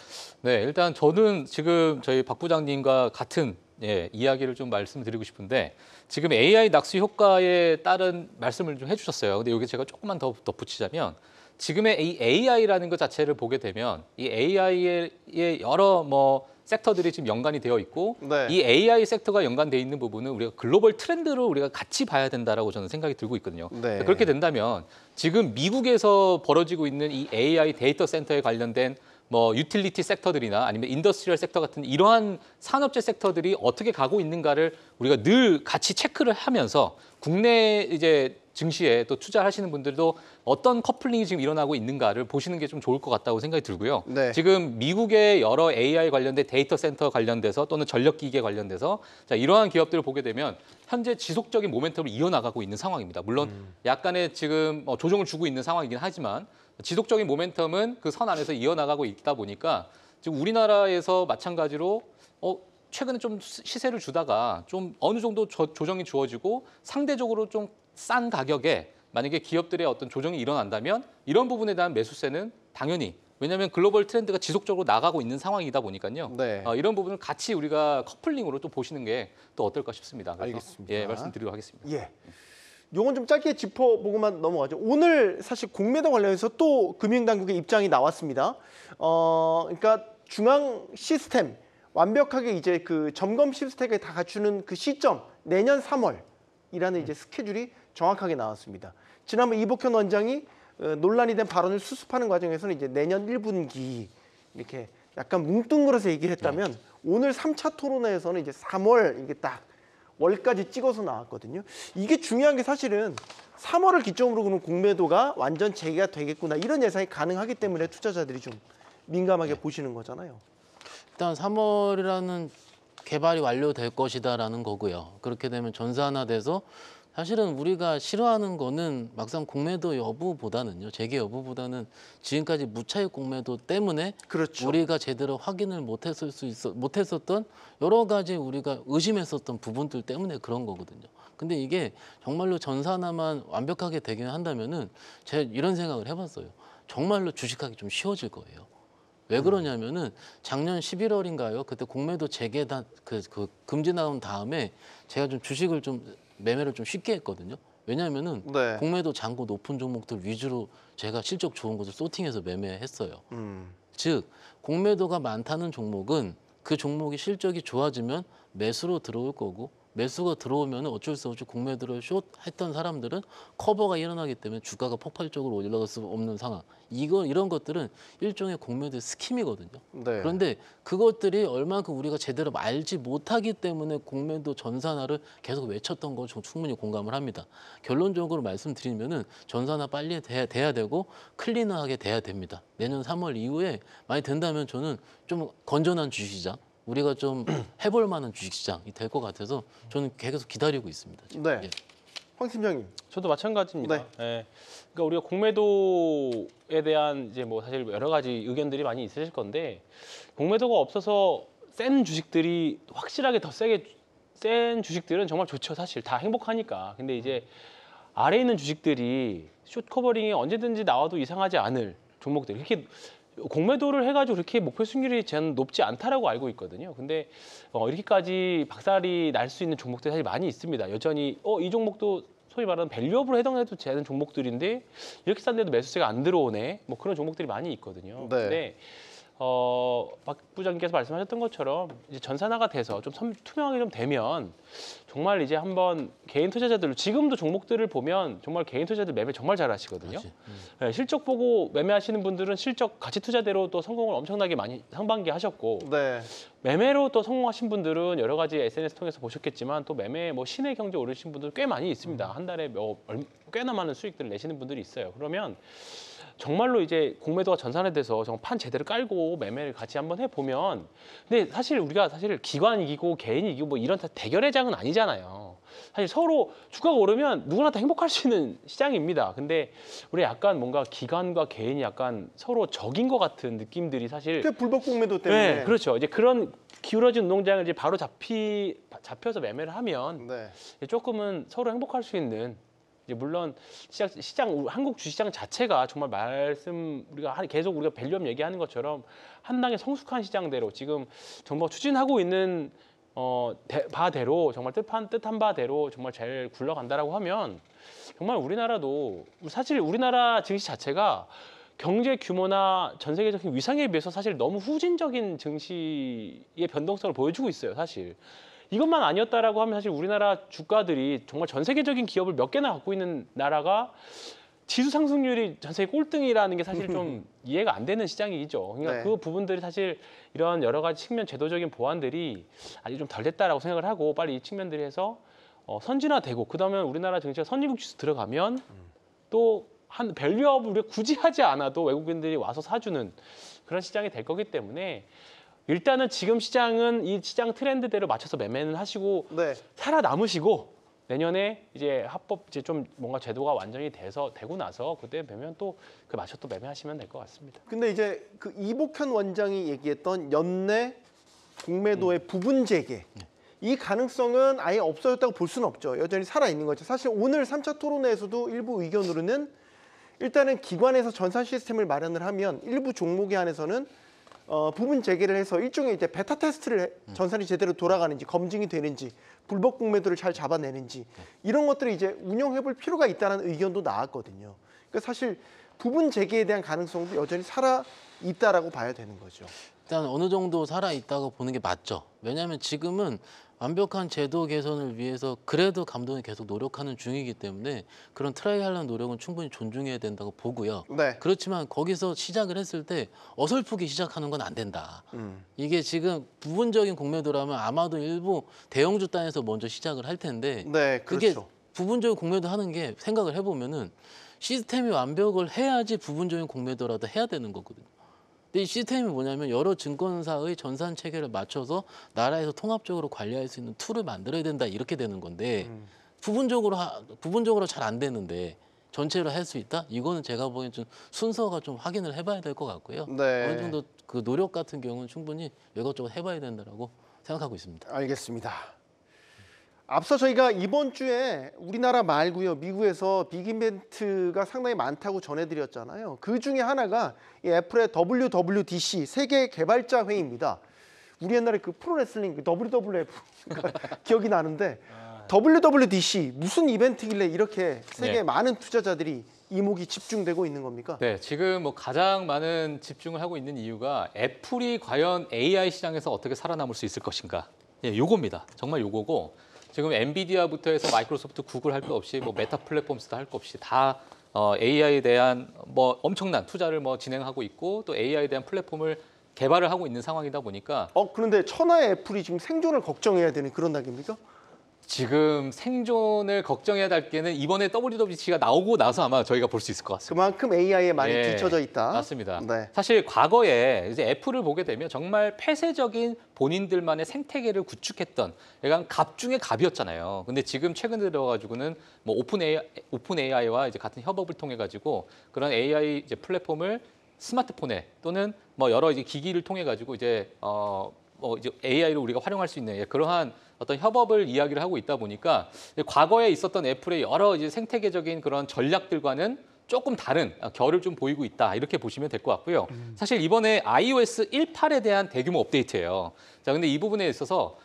네, 일단 저는 지금 저희 박 부장님과 같은 예, 이야기를 좀 말씀드리고 싶은데 지금 AI 낙수 효과에 따른 말씀을 좀 해주셨어요. 근데 여기 제가 조금만 더 덧붙이자면 지금의 이 AI라는 것 자체를 보게 되면 이 AI의 여러 뭐 섹터들이 지금 연관이 되어 있고 네. 이 AI 섹터가 연관돼 있는 부분은 우리가 글로벌 트렌드로 우리가 같이 봐야 된다라고 저는 생각이 들고 있거든요. 네. 그러니까 그렇게 된다면 지금 미국에서 벌어지고 있는 이 AI 데이터 센터에 관련된 뭐 유틸리티 섹터들이나 아니면 인더스트리얼 섹터 같은 이러한 산업재 섹터들이 어떻게 가고 있는가를 우리가 늘 같이 체크를 하면서 국내 이제 증시에 또 투자하시는 분들도 어떤 커플링이 지금 일어나고 있는가를 보시는 게 좀 좋을 것 같다고 생각이 들고요. 네. 지금 미국의 여러 AI 관련된 데이터 센터 관련돼서 또는 전력기기에 관련돼서 자, 이러한 기업들을 보게 되면 현재 지속적인 모멘텀을 이어나가고 있는 상황입니다. 물론 음. 약간의 지금 뭐 조정을 주고 있는 상황이긴 하지만 지속적인 모멘텀은 그 선 안에서 이어나가고 있다 보니까 지금 우리나라에서 마찬가지로 어, 최근에 좀 시세를 주다가 좀 어느 정도 조, 조정이 주어지고 상대적으로 좀 싼 가격에 만약에 기업들의 어떤 조정이 일어난다면 이런 부분에 대한 매수세는 당연히 왜냐하면 글로벌 트렌드가 지속적으로 나가고 있는 상황이다 보니까요. 네. 어, 이런 부분을 같이 우리가 커플링으로 또 보시는 게 또 어떨까 싶습니다. 그래서 알겠습니다. 예, 말씀드리도록 하겠습니다. 예. 요건 좀 짧게 짚어보고만 넘어가죠. 오늘 사실 공매도 관련해서 또 금융당국의 입장이 나왔습니다. 어, 그러니까 중앙 시스템 완벽하게 이제 그 점검 시스템에 다 갖추는 그 시점 내년 3월이라는 이제 스케줄이 정확하게 나왔습니다. 지난번 이복현 원장이 어, 논란이 된 발언을 수습하는 과정에서는 이제 내년 1분기 이렇게 약간 뭉뚱그려서 얘기를 했다면 네. 오늘 3차 토론회에서는 이제 3월 이게 딱 월까지 찍어서 나왔거든요. 이게 중요한 게 사실은 3월을 기점으로 그럼 공매도가 완전 재개가 되겠구나 이런 예상이 가능하기 때문에 투자자들이 좀 민감하게 네. 보시는 거잖아요. 일단 3월이라는 개발이 완료될 것이다라는 거고요. 그렇게 되면 전산화돼서 사실은 우리가 싫어하는 거는 막상 공매도 여부보다는요. 재개 여부보다는 지금까지 무차익 공매도 때문에 그렇죠. 우리가 제대로 확인을 못 했을 수 있어 못 했었던 여러 가지 우리가 의심했었던 부분들 때문에 그런 거거든요. 근데 이게 정말로 전산화만 완벽하게 되긴 한다면은 제가 이런 생각을 해 봤어요. 정말로 주식하기 좀 쉬워질 거예요. 왜 음. 그러냐면은 작년 11월인가요? 그때 공매도 재개 단 그, 그 금지 나온 다음에 제가 좀 주식을 좀 매매를 좀 쉽게 했거든요. 왜냐하면은 네. 공매도 잔고 높은 종목들 위주로 제가 실적 좋은 것을 소팅해서 매매했어요. 음. 즉 공매도가 많다는 종목은 그 종목이 실적이 좋아지면 매수로 들어올 거고 매수가 들어오면 어쩔 수 없이 공매도를 숏 했던 사람들은 커버가 일어나기 때문에 주가가 폭발적으로 올라갈 수 없는 상황. 이거 이런 것들은 일종의 공매도 스킴이거든요. 네. 그런데 그것들이 얼마큼 우리가 제대로 알지 못하기 때문에 공매도 전산화를 계속 외쳤던 거 충분히 공감을 합니다. 결론적으로 말씀드리면은 전산화 빨리 돼야, 돼야 되고 클린하게 돼야 됩니다. 내년 3월 이후에 많이 된다면 저는 좀 건전한 주시장 식 우리가 좀 해볼 만한 주식시장이 될 것 같아서 저는 계속 기다리고 있습니다. 지금. 네. 예. 황 팀장님. 저도 마찬가지입니다. 네. 예. 그러니까 우리가 공매도에 대한 이제 뭐 사실 여러 가지 의견들이 많이 있으실 건데 공매도가 없어서 센 주식들이 확실하게 더 세게 센 주식들은 정말 좋죠 사실 다 행복하니까 근데 이제 아래 있는 주식들이 숏 커버링이 언제든지 나와도 이상하지 않을 종목들 이렇게 공매도를 해가지고 그렇게 목표 수익률이 저는 높지 않다라고 알고 있거든요. 근데 어, 이렇게까지 박살이 날 수 있는 종목들이 사실 많이 있습니다. 여전히 어, 이 종목도 소위 말하는 밸류업으로 해당해도 되는 종목들인데 이렇게 싼데도 매수세가 안 들어오네. 뭐 그런 종목들이 많이 있거든요. 네. 근데 어, 박 부장님께서 말씀하셨던 것처럼 이제 전산화가 돼서 좀 선, 투명하게 좀 되면 정말 이제 한번 개인 투자자들 지금도 종목들을 보면 정말 개인 투자자들 매매 정말 잘하시거든요. 음. 네, 예, 실적 보고 매매하시는 분들은 실적 가치 투자대로 또 성공을 엄청나게 많이 상반기 하셨고 네. 매매로 또 성공하신 분들은 여러 가지 SNS 통해서 보셨겠지만 또 매매 뭐 시내 경제 오르신 분들 꽤 많이 있습니다. 음. 한 달에 몇, 뭐 얼, 꽤나 많은 수익들을 내시는 분들이 있어요. 그러면 정말로 이제 공매도가 전산에 대해서판 제대로 깔고 매매를 같이 한번 해보면 근데 사실 우리가 사실 기관이 고 개인이 고뭐 이런 대결의 장은 아니잖아요. 사실 서로 주가가 오르면 누구나 다 행복할 수 있는 시장입니다. 근데 우리 약간 뭔가 기관과 개인이 약간 서로 적인 것 같은 느낌들이 사실 그 불법 공매도 때문에 네, 그렇죠. 이제 그런 기울어진 운동장을 이제 바로 잡히 잡혀서 매매를 하면 네. 조금은 서로 행복할 수 있는 이제 물론 시장, 시장 한국 주시장 자체가 정말 말씀 우리가 계속 우리가 밸류업 얘기하는 것처럼 한당의 성숙한 시장대로 지금 정부가 추진하고 있는 어, 대, 바대로 정말 뜻한 뜻한 바대로 정말 잘 굴러간다라고 하면 정말 우리나라도 사실 우리나라 증시 자체가 경제 규모나 전 세계적인 위상에 비해서 사실 너무 후진적인 증시의 변동성을 보여주고 있어요, 사실. 이것만 아니었다라고 하면 사실 우리나라 주가들이 정말 전 세계적인 기업을 몇 개나 갖고 있는 나라가 지수 상승률이 전 세계 꼴등이라는 게 사실 좀 이해가 안 되는 시장이죠. 그러니까 네. 그 부분들이 사실 이런 여러 가지 측면 제도적인 보완들이 아직 좀 덜 됐다라고 생각을 하고 빨리 이 측면들이 해서 어, 선진화되고 그다음에 우리나라 정치가 선진국 지수 들어가면 음. 또한 밸류업을 우리가 굳이 하지 않아도 외국인들이 와서 사주는 그런 시장이 될 거기 때문에 일단은 지금 시장은 이 시장 트렌드대로 맞춰서 매매는 하시고 네. 살아남으시고 내년에 이제 합법 이제 좀 뭔가 제도가 완전히 돼서 되고 나서 그때 매면또그 맞춰 또 매매하시면 될 것 같습니다. 근데 이제 그 이복현 원장이 얘기했던 연내 공매도의 음. 부분 재개 음. 이 가능성은 아예 없어졌다고 볼 수는 없죠. 여전히 살아 있는 거죠. 사실 오늘 삼차 토론회에서도 일부 의견으로는 일단은 기관에서 전산 시스템을 마련을 하면 일부 종목에 한해서는 어, 부분 재개를 해서 일종의 이제 베타 테스트를 해, 음. 전산이 제대로 돌아가는지 검증이 되는지 불법 공매도를 잘 잡아내는지 네. 이런 것들을 이제 운영해볼 필요가 있다는 의견도 나왔거든요. 그러니까 사실 부분 재개에 대한 가능성도 여전히 살아 있다라고 봐야 되는 거죠. 일단 어느 정도 살아 있다고 보는 게 맞죠. 왜냐하면 지금은 완벽한 제도 개선을 위해서 그래도 감독이 계속 노력하는 중이기 때문에 그런 트라이 할려는 노력은 충분히 존중해야 된다고 보고요. 네. 그렇지만 거기서 시작을 했을 때 어설프게 시작하는 건 안 된다. 음. 이게 지금 부분적인 공매도라면 아마도 일부 대형주 단에서 먼저 시작을 할 텐데 네, 그렇죠. 그게 부분적인 공매도 하는 게 생각을 해보면은 시스템이 완벽을 해야지 부분적인 공매도라도 해야 되는 거거든요. 근데 이 시스템이 뭐냐면 여러 증권사의 전산 체계를 맞춰서 나라에서 통합적으로 관리할 수 있는 툴을 만들어야 된다 이렇게 되는 건데 음. 부분적으로 하, 부분적으로 잘 안 되는데 전체로 할 수 있다? 이거는 제가 보기엔 좀 순서가 좀 확인을 해봐야 될 것 같고요. 네. 어느 정도 그 노력 같은 경우는 충분히 이것저것 해봐야 된다라고 생각하고 있습니다. 알겠습니다. 앞서 저희가 이번 주에 우리나라 말고요 미국에서 빅 이벤트가 상당히 많다고 전해드렸잖아요. 그 중에 하나가 이 애플의 WWDC 세계 개발자 회의입니다. 우리 옛날에 그 프로레슬링 WWF 그 기억이 나는데 WWDC 아. 무슨 이벤트길래 이렇게 세계 네. 많은 투자자들이 이목이 집중되고 있는 겁니까? 네, 지금 뭐 가장 많은 집중을 하고 있는 이유가 애플이 과연 AI 시장에서 어떻게 살아남을 수 있을 것인가. 예, 요겁니다. 정말 요거고 지금 엔비디아부터 해서 마이크로소프트, 구글 할 것 없이 뭐 메타 플랫폼스도 할 것 없이 다 어, AI에 대한 뭐 엄청난 투자를 뭐 진행하고 있고 또 AI에 대한 플랫폼을 개발을 하고 있는 상황이다 보니까 어 그런데 천하의 애플이 지금 생존을 걱정해야 되는 그런 낙계입니까 지금 생존을 걱정해야 될 게는 이번에 WWDC가 나오고 나서 아마 저희가 볼 수 있을 것 같습니다. 그만큼 AI에 많이 예, 뒤쳐져 있다. 맞습니다. 네. 사실 과거에 이제 애플을 보게 되면 정말 폐쇄적인 본인들만의 생태계를 구축했던 약간 그러니까 갑 중의 갑이었잖아요. 근데 지금 최근 들어가지고는 뭐 오픈 AI, 오픈 AI와 이제 같은 협업을 통해 가지고 그런 AI 이제 플랫폼을 스마트폰에 또는 뭐 여러 이제 기기를 통해 가지고 이제 어뭐 이제 AI를 우리가 활용할 수 있는 예, 그러한 어떤 협업을 이야기를 하고 있다 보니까 과거에 있었던 애플의 여러 이제 생태계적인 그런 전략들과는 조금 다른 아, 결을 좀 보이고 있다 이렇게 보시면 될 것 같고요. 음. 사실 이번에 iOS 18에 대한 대규모 업데이트예요. 자 근데 이 부분에 있어서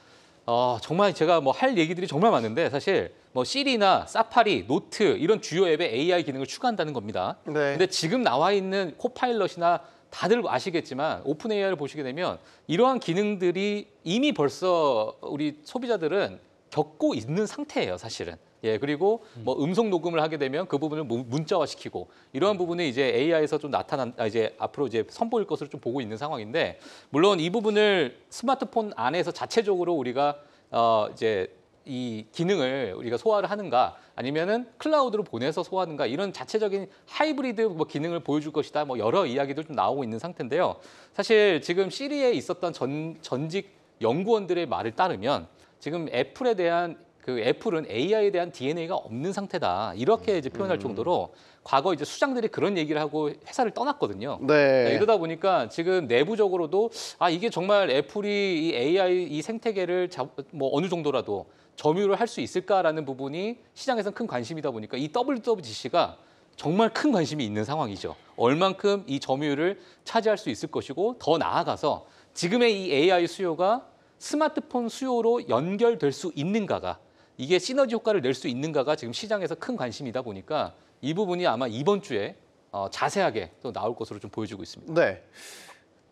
어, 정말 제가 뭐 할 얘기들이 정말 많은데 사실 뭐 시리나 사파리, 노트 이런 주요 앱에 AI 기능을 추가한다는 겁니다. 네. 근데 지금 나와 있는 코파일럿이나 다들 아시겠지만 오픈 AI를 보시게 되면 이러한 기능들이 이미 벌써 우리 소비자들은 겪고 있는 상태예요, 사실은. 예, 그리고 뭐 음. 음성 녹음을 하게 되면 그 부분을 문자화시키고 이러한 음. 부분이 이제 AI에서 좀 나타난 아, 이제 앞으로 이제 선보일 것을 좀 보고 있는 상황인데 물론 이 부분을 스마트폰 안에서 자체적으로 우리가 어 이제 이 기능을 우리가 소화를 하는가 아니면은 클라우드로 보내서 소화하는가 이런 자체적인 하이브리드 뭐 기능을 보여줄 것이다 뭐 여러 이야기도 좀 나오고 있는 상태인데요. 사실 지금 시리에 있었던 전, 전직 연구원들의 말을 따르면 지금 애플에 대한 그 애플은 AI에 대한 DNA가 없는 상태다. 이렇게 이제 표현할 음. 정도로 과거 이제 수장들이 그런 얘기를 하고 회사를 떠났거든요. 네. 네, 이러다 보니까 지금 내부적으로도 아 이게 정말 애플이 이 AI 이 생태계를 자, 뭐 어느 정도라도 점유를 할 수 있을까라는 부분이 시장에선 큰 관심이다 보니까 이 WWDC가 정말 큰 관심이 있는 상황이죠. 얼만큼 이 점유율을 차지할 수 있을 것이고 더 나아가서 지금의 이 AI 수요가 스마트폰 수요로 연결될 수 있는가가 이게 시너지 효과를 낼 수 있는가가 지금 시장에서 큰 관심이다 보니까 이 부분이 아마 이번 주에 어, 자세하게 또 나올 것으로 좀 보여지고 있습니다. 네.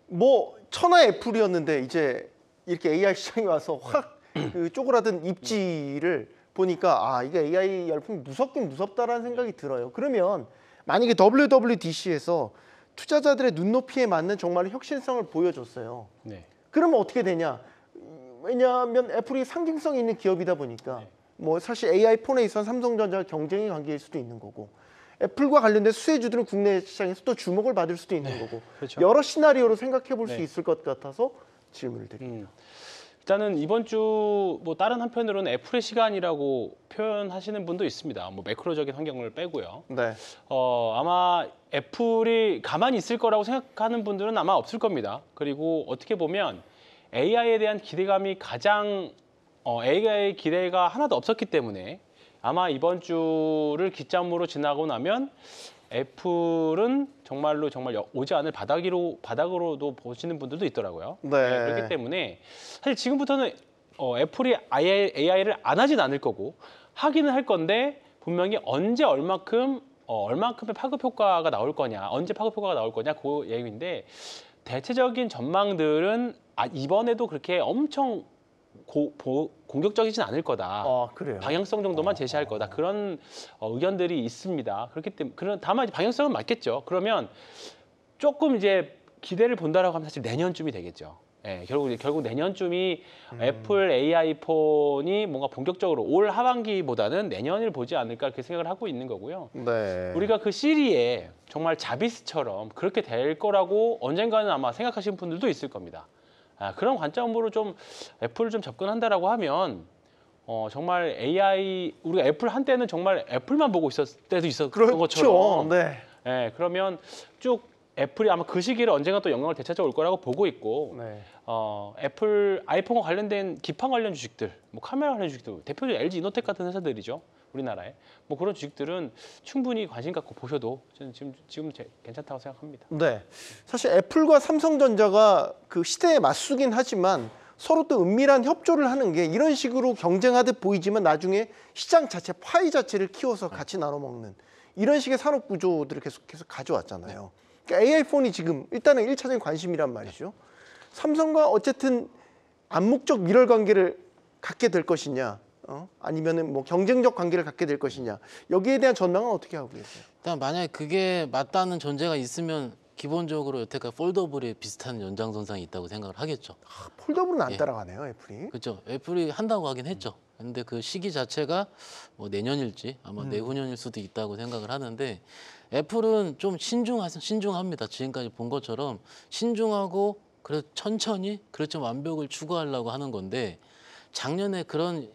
뭐 천하 애플이었는데 이제 이렇게 AI 시장에 와서 확그 쪼그라든 입지를 보니까 아 이게 AI 열풍이 무섭긴 무섭다라는 네. 생각이 들어요. 그러면 만약에 WWDC에서 투자자들의 눈높이에 맞는 정말 혁신성을 보여줬어요. 네. 그러면 어떻게 되냐? 왜냐하면 애플이 상징성 이 있는 기업이다 보니까 네. 뭐 사실 AI 폰에 있어서 삼성전자 와 경쟁의 관계일 수도 있는 거고 애플과 관련된 수혜주들은 국내 시장에서 또 주목을 받을 수도 있는 네, 거고 그렇죠. 여러 시나리오로 생각해 볼수 네. 있을 것 같아서 질문을 드립니다. 음. 일단은 이번 주 뭐 다른 한편으로는 애플의 시간이라고 표현하시는 분도 있습니다. 뭐 매크로적인 환경을 빼고요. 네. 어, 아마 애플이 가만히 있을 거라고 생각하는 분들은 아마 없을 겁니다. 그리고 어떻게 보면 AI에 대한 기대감이 가장 어, AI의 기대가 하나도 없었기 때문에 아마 이번 주를 기점으로 지나고 나면 애플은 정말로 정말 오지 않을 바닥으로 바닥으로도 보시는 분들도 있더라고요. 네. 네, 그렇기 때문에 사실 지금부터는 어, 애플이 AI, AI를 안 하진 않을 거고 하기는 할 건데 분명히 언제 얼마큼 어, 얼마큼의 파급 효과가 나올 거냐, 언제 파급 효과가 나올 거냐 그 얘기인데 대체적인 전망들은 아 이번에도 그렇게 엄청 고, 보, 공격적이진 않을 거다. 아, 방향성 정도만 어. 제시할 거다. 그런 어, 의견들이 있습니다. 그렇기 때문에 그런 다만 이제 방향성은 맞겠죠. 그러면 조금 이제 기대를 본다라고 하면 사실 내년쯤이 되겠죠. 예, 결국 이제 결국 내년쯤이 음. 애플 AI 폰이 뭔가 본격적으로 올 하반기보다는 내년을 보지 않을까 그렇게 생각을 하고 있는 거고요. 네. 우리가 그 시리에 정말 자비스처럼 그렇게 될 거라고 언젠가는 아마 생각하시는 분들도 있을 겁니다. 아, 그런 관점으로 좀 애플을 좀 접근한다라고 하면 어, 정말 AI 우리가 애플 한때는 정말 애플만 보고 있었을 때도 있었던 그렇죠. 것처럼 네. 예, 그러면 쭉 애플이 아마 그 시기를 언젠가 또 영향을 되찾아 올 거라고 보고 있고 네. 어, 애플 아이폰과 관련된 기판 관련 주식들 뭐 카메라 관련 주식들 대표적인 LG 이노텍 같은 회사들이죠 우리나라에 뭐 그런 주식들은 충분히 관심 갖고 보셔도 저는 지금 지금 괜찮다고 생각합니다. 네, 사실 애플과 삼성전자가 그 시대에 맞수긴 하지만 서로 또 은밀한 협조를 하는 게 이런 식으로 경쟁하듯 보이지만 나중에 시장 자체 파이 자체를 키워서 같이 나눠 먹는 이런 식의 산업 구조들을 계속 계속 가져왔잖아요. 네. 그러니까 AI 폰이 지금 일단은 1차적인 관심이란 말이죠. 삼성과 어쨌든 암묵적 밀월 관계를 갖게 될 것이냐 어? 아니면은 뭐 경쟁적 관계를 갖게 될 것이냐 여기에 대한 전망은 어떻게 하고 계세요? 일단 만약에 그게 맞다는 전제가 있으면 기본적으로 여태까지 폴더블에 비슷한 연장선상이 있다고 생각을 하겠죠. 아, 폴더블은 안 예. 따라가네요, 애플이. 그렇죠. 애플이 한다고 하긴 했죠. 근데 그 시기 자체가 뭐 내년일지 아마 음. 내후년일 수도 있다고 생각을 하는데 애플은 좀 신중하 신중합니다. 지금까지 본 것처럼 신중하고 그래서 천천히 그렇죠 완벽을 추구하려고 하는 건데 작년에 그런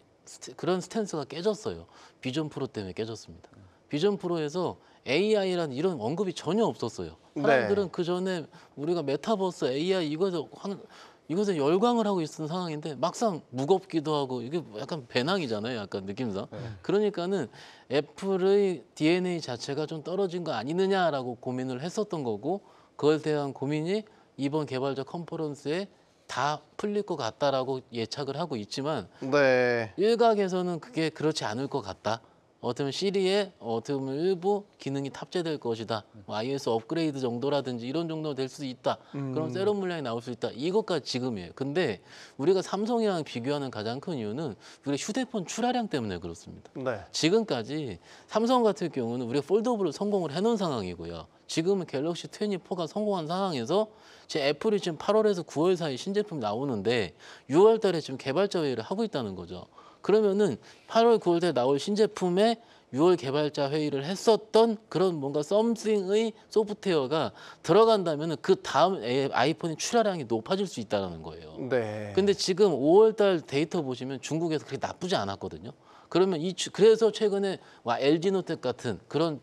그런 스탠스가 깨졌어요. 비전 프로 때문에 깨졌습니다. 비전 프로에서 AI라는 이런 언급이 전혀 없었어요. 네. 사람들은 네. 그 전에 우리가 메타버스 AI 이거에서 한, 이것에 열광을 하고 있었던 상황인데 막상 무겁기도 하고 이게 약간 배낭이잖아요. 약간 느낌상. 네. 그러니까는 애플의 DNA 자체가 좀 떨어진 거 아니느냐라고 고민을 했었던 거고 그에 대한 고민이 이번 개발자 컨퍼런스에 다 풀릴 것 같다라고 예측을 하고 있지만 네. 일각에서는 그게 그렇지 않을 것 같다. 어떻게 보면 시리에 어떻게 보면 일부 기능이 탑재될 것이다. 뭐 iOS 업그레이드 정도라든지 이런 정도 될 수도 있다. 음. 그럼 새로운 물량이 나올 수 있다. 이것까지 지금이에요. 근데 우리가 삼성이랑 비교하는 가장 큰 이유는 우리 휴대폰 출하량 때문에 그렇습니다. 네. 지금까지 삼성 같은 경우는 우리가 폴더블을 성공을 해놓은 상황이고요. 지금은 갤럭시 24가 성공한 상황에서 제 애플이 지금 8월에서 9월 사이 신제품 나오는데 6월 달에 지금 개발자 회의를 하고 있다는 거죠. 그러면은 8월, 9월 달에 나올 신제품에 6월 개발자 회의를 했었던 그런 뭔가 썸씽의 소프트웨어가 들어간다면 그 다음 아이폰의 출하량이 높아질 수 있다는 거예요. 네. 근데 지금 5월 달 데이터 보시면 중국에서 그렇게 나쁘지 않았거든요. 그러면 이 그래서 최근에 와 LG 노텍 같은 그런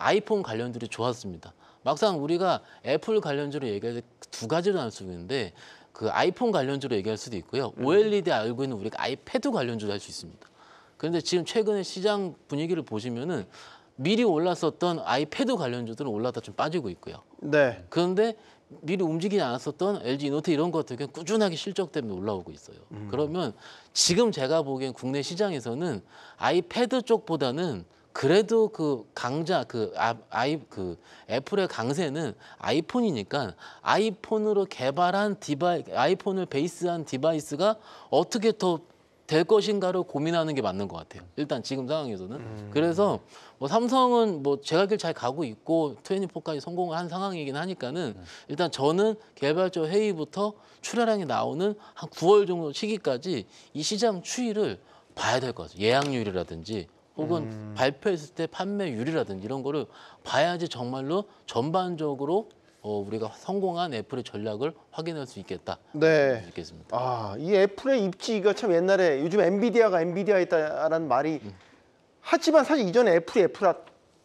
아이폰 관련주들이 좋았습니다. 막상 우리가 애플 관련주로 얘기할 때 두 가지로 나눌 수 있는데 그 아이폰 관련주로 얘기할 수도 있고요. 음. OLED 알고 있는 우리가 아이패드 관련주도 할 수 있습니다. 그런데 지금 최근에 시장 분위기를 보시면은 미리 올랐었던 아이패드 관련주들은 올랐다 좀 빠지고 있고요. 네. 그런데 미리 움직이지 않았었던 LG 노트 이런 것들 그 꾸준하게 실적 때문에 올라오고 있어요. 음. 그러면 지금 제가 보기엔 국내 시장에서는 아이패드 쪽보다는 그래도 그 강자 그 아, 아이 그 애플의 강세는 아이폰이니까 아이폰으로 개발한 디바이 아이폰을 베이스한 디바이스가 어떻게 더 될 것인가를 고민하는 게 맞는 것 같아요. 일단 지금 상황에서는 음. 그래서 뭐 삼성은 뭐 제가 길잘 가고 있고 24까지 성공을 한 상황이긴 하니까는 네. 일단 저는 개발자 회의부터 출하량이 나오는 한 9월 정도 시기까지 이 시장 추이를 봐야 될 것 같아요. 예약률이라든지 혹은 음. 발표했을 때 판매율이라든지 이런 거를 봐야지 정말로 전반적으로 어, 우리가 성공한 애플의 전략을 확인할 수 있겠다. 네. 있겠습니다. 아, 이 애플의 입지가 참 옛날에 요즘 엔비디아가 엔비디아있다라는 말이 음. 하지만 사실 이전에 애플이 애플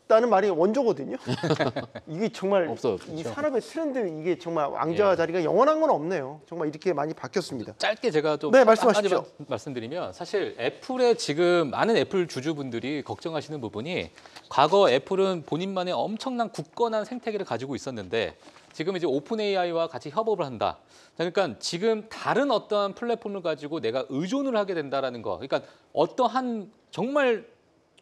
없다는 말이 원조거든요. 이게 정말 없어요, 이 산업의 그렇죠. 트렌드 이게 정말 왕자 예. 자리가 영원한 건 없네요. 정말 이렇게 많이 바뀌었습니다. 짧게 제가 좀 네, 말씀하시죠. 말씀드리면 사실 애플의 지금 많은 애플 주주분들이 걱정하시는 부분이 과거 애플은 본인만의 엄청난 굳건한 생태계를 가지고 있었는데 지금 이제 오픈 AI와 같이 협업을 한다. 그러니까 지금 다른 어떠 플랫폼을 가지고 내가 의존을 하게 된다라는 거. 그러니까 어떠한 정말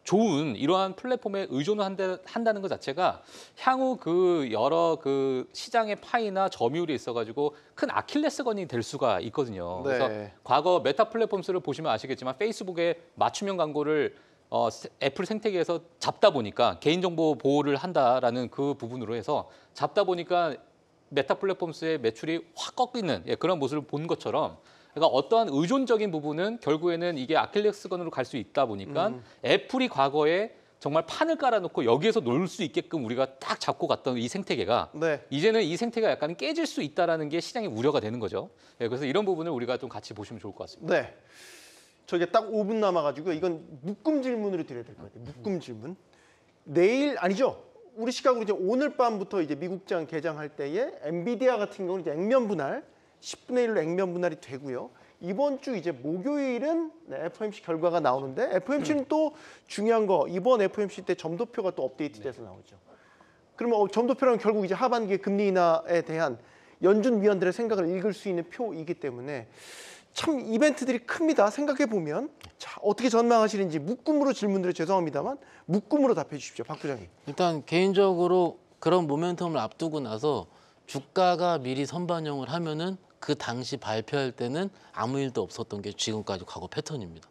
좋은 이러한 플랫폼에 의존을 한다, 는것 자체가 향후 그 여러 그 시장의 파이나 점유율이 있어가지고 큰 아킬레스건이 될 수가 있거든요. 네. 그래서 과거 메타 플랫폼스를 보시면 아시겠지만 페이스북에 맞춤형 광고를 어, 애플 생태계에서 잡다 보니까 개인정보 보호를 한다라는 그 부분으로 해서 잡다 보니까 메타 플랫폼스의 매출이 확 꺾이는 예, 그런 모습을 본 것처럼 그러니까 어떠한 의존적인 부분은 결국에는 이게 아킬레스건으로 갈 수 있다 보니까 음. 애플이 과거에 정말 판을 깔아놓고 여기에서 놀 수 있게끔 우리가 딱 잡고 갔던 이 생태계가 네. 이제는 이 생태가 약간 깨질 수 있다라는 게 시장의 우려가 되는 거죠. 네, 그래서 이런 부분을 우리가 좀 같이 보시면 좋을 것 같습니다. 네. 저게딱 5분 남아가지고 이건 묶음 질문으로 드려야 될 것 같아요. 묶음 질문. 내일 아니죠? 우리 시각으로 이제 오늘 밤부터 이제 미국장 개장할 때에 엔비디아 같은 경우는 이제 액면 분할 10분의 1로 액면 분할이 되고요. 이번 주 이제 목요일은 네, FOMC 결과가 나오는데 FOMC는 음. 또 중요한 거 이번 FOMC 때 점도표가 또 업데이트돼서 네. 나오죠. 그러면 어, 점도표는 결국 이제 하반기 금리 인하에 대한 연준 위원들의 생각을 읽을 수 있는 표이기 때문에 참 이벤트들이 큽니다. 생각해 보면 자 어떻게 전망하시는지 묶음으로 질문드려 죄송합니다만 묶음으로 답해 주십시오, 박 부장님. 일단 개인적으로 그런 모멘텀을 앞두고 나서 주가가 미리 선반영을 하면은 그 당시 발표할 때는 아무 일도 없었던 게 지금까지 과거 패턴입니다.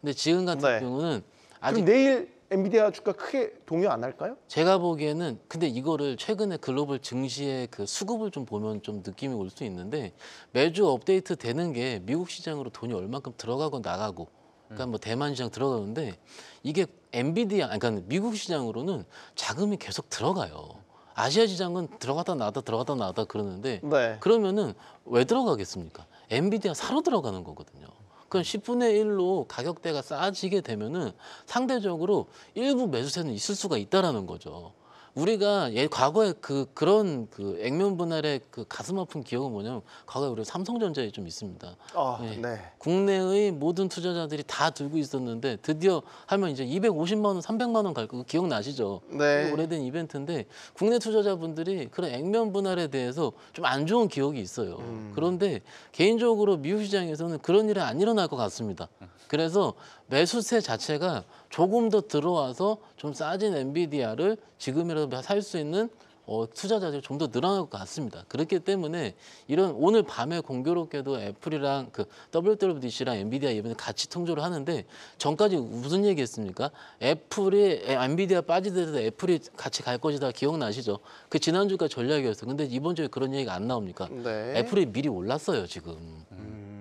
근데 지금 같은 네. 경우는 아직 내일 엔비디아 주가 크게 동요 안 할까요? 제가 보기에는 근데 이거를 최근에 글로벌 증시의 그 수급을 좀 보면 좀 느낌이 올 수 있는데 매주 업데이트 되는 게 미국 시장으로 돈이 얼만큼 들어가고 나가고 그러니까 뭐 대만 시장 들어가는데 이게 엔비디아 그러니까 미국 시장으로는 자금이 계속 들어가요. 아시아 시장은 들어갔다 나왔다 들어갔다 나왔다 그러는데 네. 그러면은 왜 들어가겠습니까? 엔비디아 사러 들어가는 거거든요. 그럼 10분의 1로 가격대가 싸지게 되면은 상대적으로 일부 매수세는 있을 수가 있다라는 거죠. 우리가 예, 과거에 그 그런 그 액면 분할의 그 가슴 아픈 기억은 뭐냐면 과거에 우리 삼성전자에 좀 있습니다. 어, 예, 네. 국내의 모든 투자자들이 다 들고 있었는데 드디어 하면 이제 250만 원, 300만 원 갈 거 기억 나시죠? 네. 오래된 이벤트인데 국내 투자자분들이 그런 액면 분할에 대해서 좀 안 좋은 기억이 있어요. 음. 그런데 개인적으로 미국 시장에서는 그런 일이 안 일어날 것 같습니다. 그래서 매수세 자체가 조금 더 들어와서 좀 싸진 엔비디아를 지금이라도 살 수 있는 어, 투자자들이 좀 더 늘어날 것 같습니다. 그렇기 때문에 이런 오늘 밤에 공교롭게도 애플이랑 그 WWDC랑 엔비디아 이번에 같이 통조를 하는데 전까지 무슨 얘기 했습니까? 애플이 엔비디아 빠지더라도 애플이 같이 갈 것이다 기억나시죠? 그 지난주가 전략이었어요. 근데 이번 주에 그런 얘기가 안 나옵니까? 네. 애플이 미리 올랐어요, 지금. 음.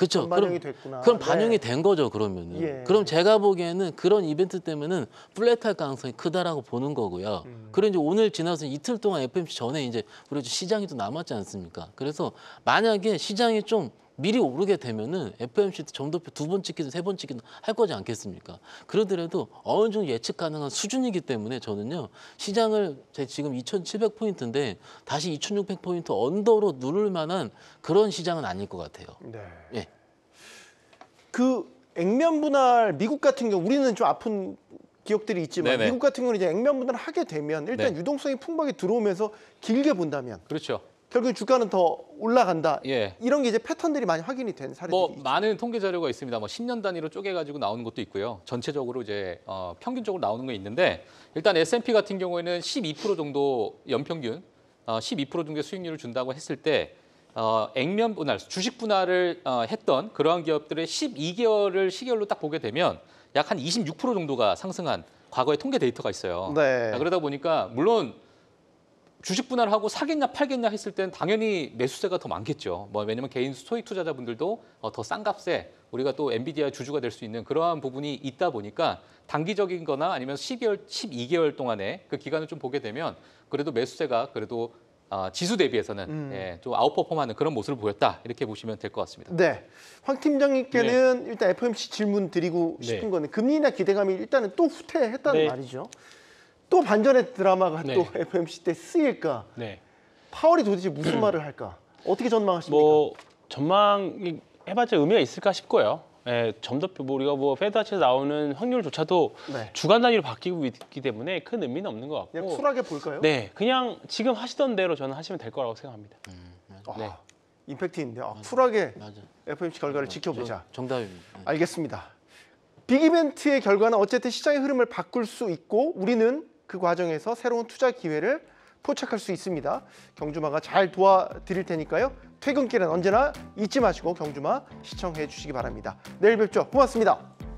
그렇죠. 반영이 그럼, 됐구나. 그럼 반영이 네. 된 거죠. 그러면은. 예. 그럼 제가 보기에는 그런 이벤트 때문에는 플랫할 가능성이 크다라고 보는 거고요. 음. 그리고 이제 오늘 지나서 이틀 동안 FMC 전에 이제 우리 시장이 또 남았지 않습니까? 그래서 만약에 시장이 좀 미리 오르게 되면은 FMC 정도표두 번 찍기든 세 번 찍기든 할 거지 않겠습니까? 그러더라도 어느 정도 예측 가능한 수준이기 때문에 저는요 시장을 제 지금 2,700포인트인데 다시 2,600포인트 언더로 누를 만한 그런 시장은 아닐 것 같아요. 네. 예. 그 액면 분할 미국 같은 경우 우리는 좀 아픈 기억들이 있지만 네네. 미국 같은 경우는 이제 액면 분할을 하게 되면 일단 네. 유동성이 풍부하게 들어오면서 길게 본다면 그렇죠. 결국 주가는 더 올라간다. 예. 이런 게 이제 패턴들이 많이 확인이 된 사례들이 뭐 있죠. 많은 통계 자료가 있습니다. 뭐 10년 단위로 쪼개 가지고 나오는 것도 있고요. 전체적으로 이제 어, 평균적으로 나오는 게 있는데 일단 S&P 같은 경우에는 12% 정도 연평균 어, 12% 정도의 수익률을 준다고 했을 때 어, 액면 분할, 주식 분할을 어, 했던 그러한 기업들의 12개월을 시계열로 딱 보게 되면 약 한 26% 정도가 상승한 과거의 통계 데이터가 있어요. 네. 그러다 보니까 물론 주식 분할하고 사겠냐 팔겠냐 했을 때는 당연히 매수세가 더 많겠죠. 뭐 왜냐면 개인 소액 투자자분들도 어, 더싼 값에 우리가 또 엔비디아 주주가 될 수 있는 그러한 부분이 있다 보니까 단기적인 거나 아니면 12개월, 12개월 동안에 그 기간을 좀 보게 되면 그래도 매수세가 그래도 어, 지수 대비해서는 음. 예, 좀 아웃퍼폼하는 그런 모습을 보였다 이렇게 보시면 될 것 같습니다. 네, 황 팀장님께는 네. 일단 FOMC 질문 드리고 네. 싶은 네. 거는 금리나 기대감이 일단은 또 후퇴했다는 네. 말이죠. 또 반전의 드라마가 네. 또 FMC 때 쓰일까? 네. 파월이 도대체 무슨 말을 할까? 어떻게 전망하십니까? 뭐 전망이 해봤자 의미가 있을까 싶고요. 예, 점도표 뭐 우리가 뭐 페드아치에 나오는 확률조차도 네. 주간 단위로 바뀌고 있기 때문에 큰 의미는 없는 것 같고 그냥 쿨하게 볼까요? 네, 그냥 지금 하시던 대로 저는 하시면 될 거라고 생각합니다. 음, 네. 아, 임팩트 인데 아, 쿨하게 맞아. FMC 결과를 지켜보자. 정, 정답입니다. 네. 알겠습니다. 빅이벤트의 결과는 어쨌든 시장의 흐름을 바꿀 수 있고 우리는 그 과정에서 새로운 투자 기회를 포착할 수 있습니다. 경주마가 잘 도와드릴 테니까요. 퇴근길은 언제나 잊지 마시고 경주마 시청해 주시기 바랍니다. 내일 뵙죠. 고맙습니다.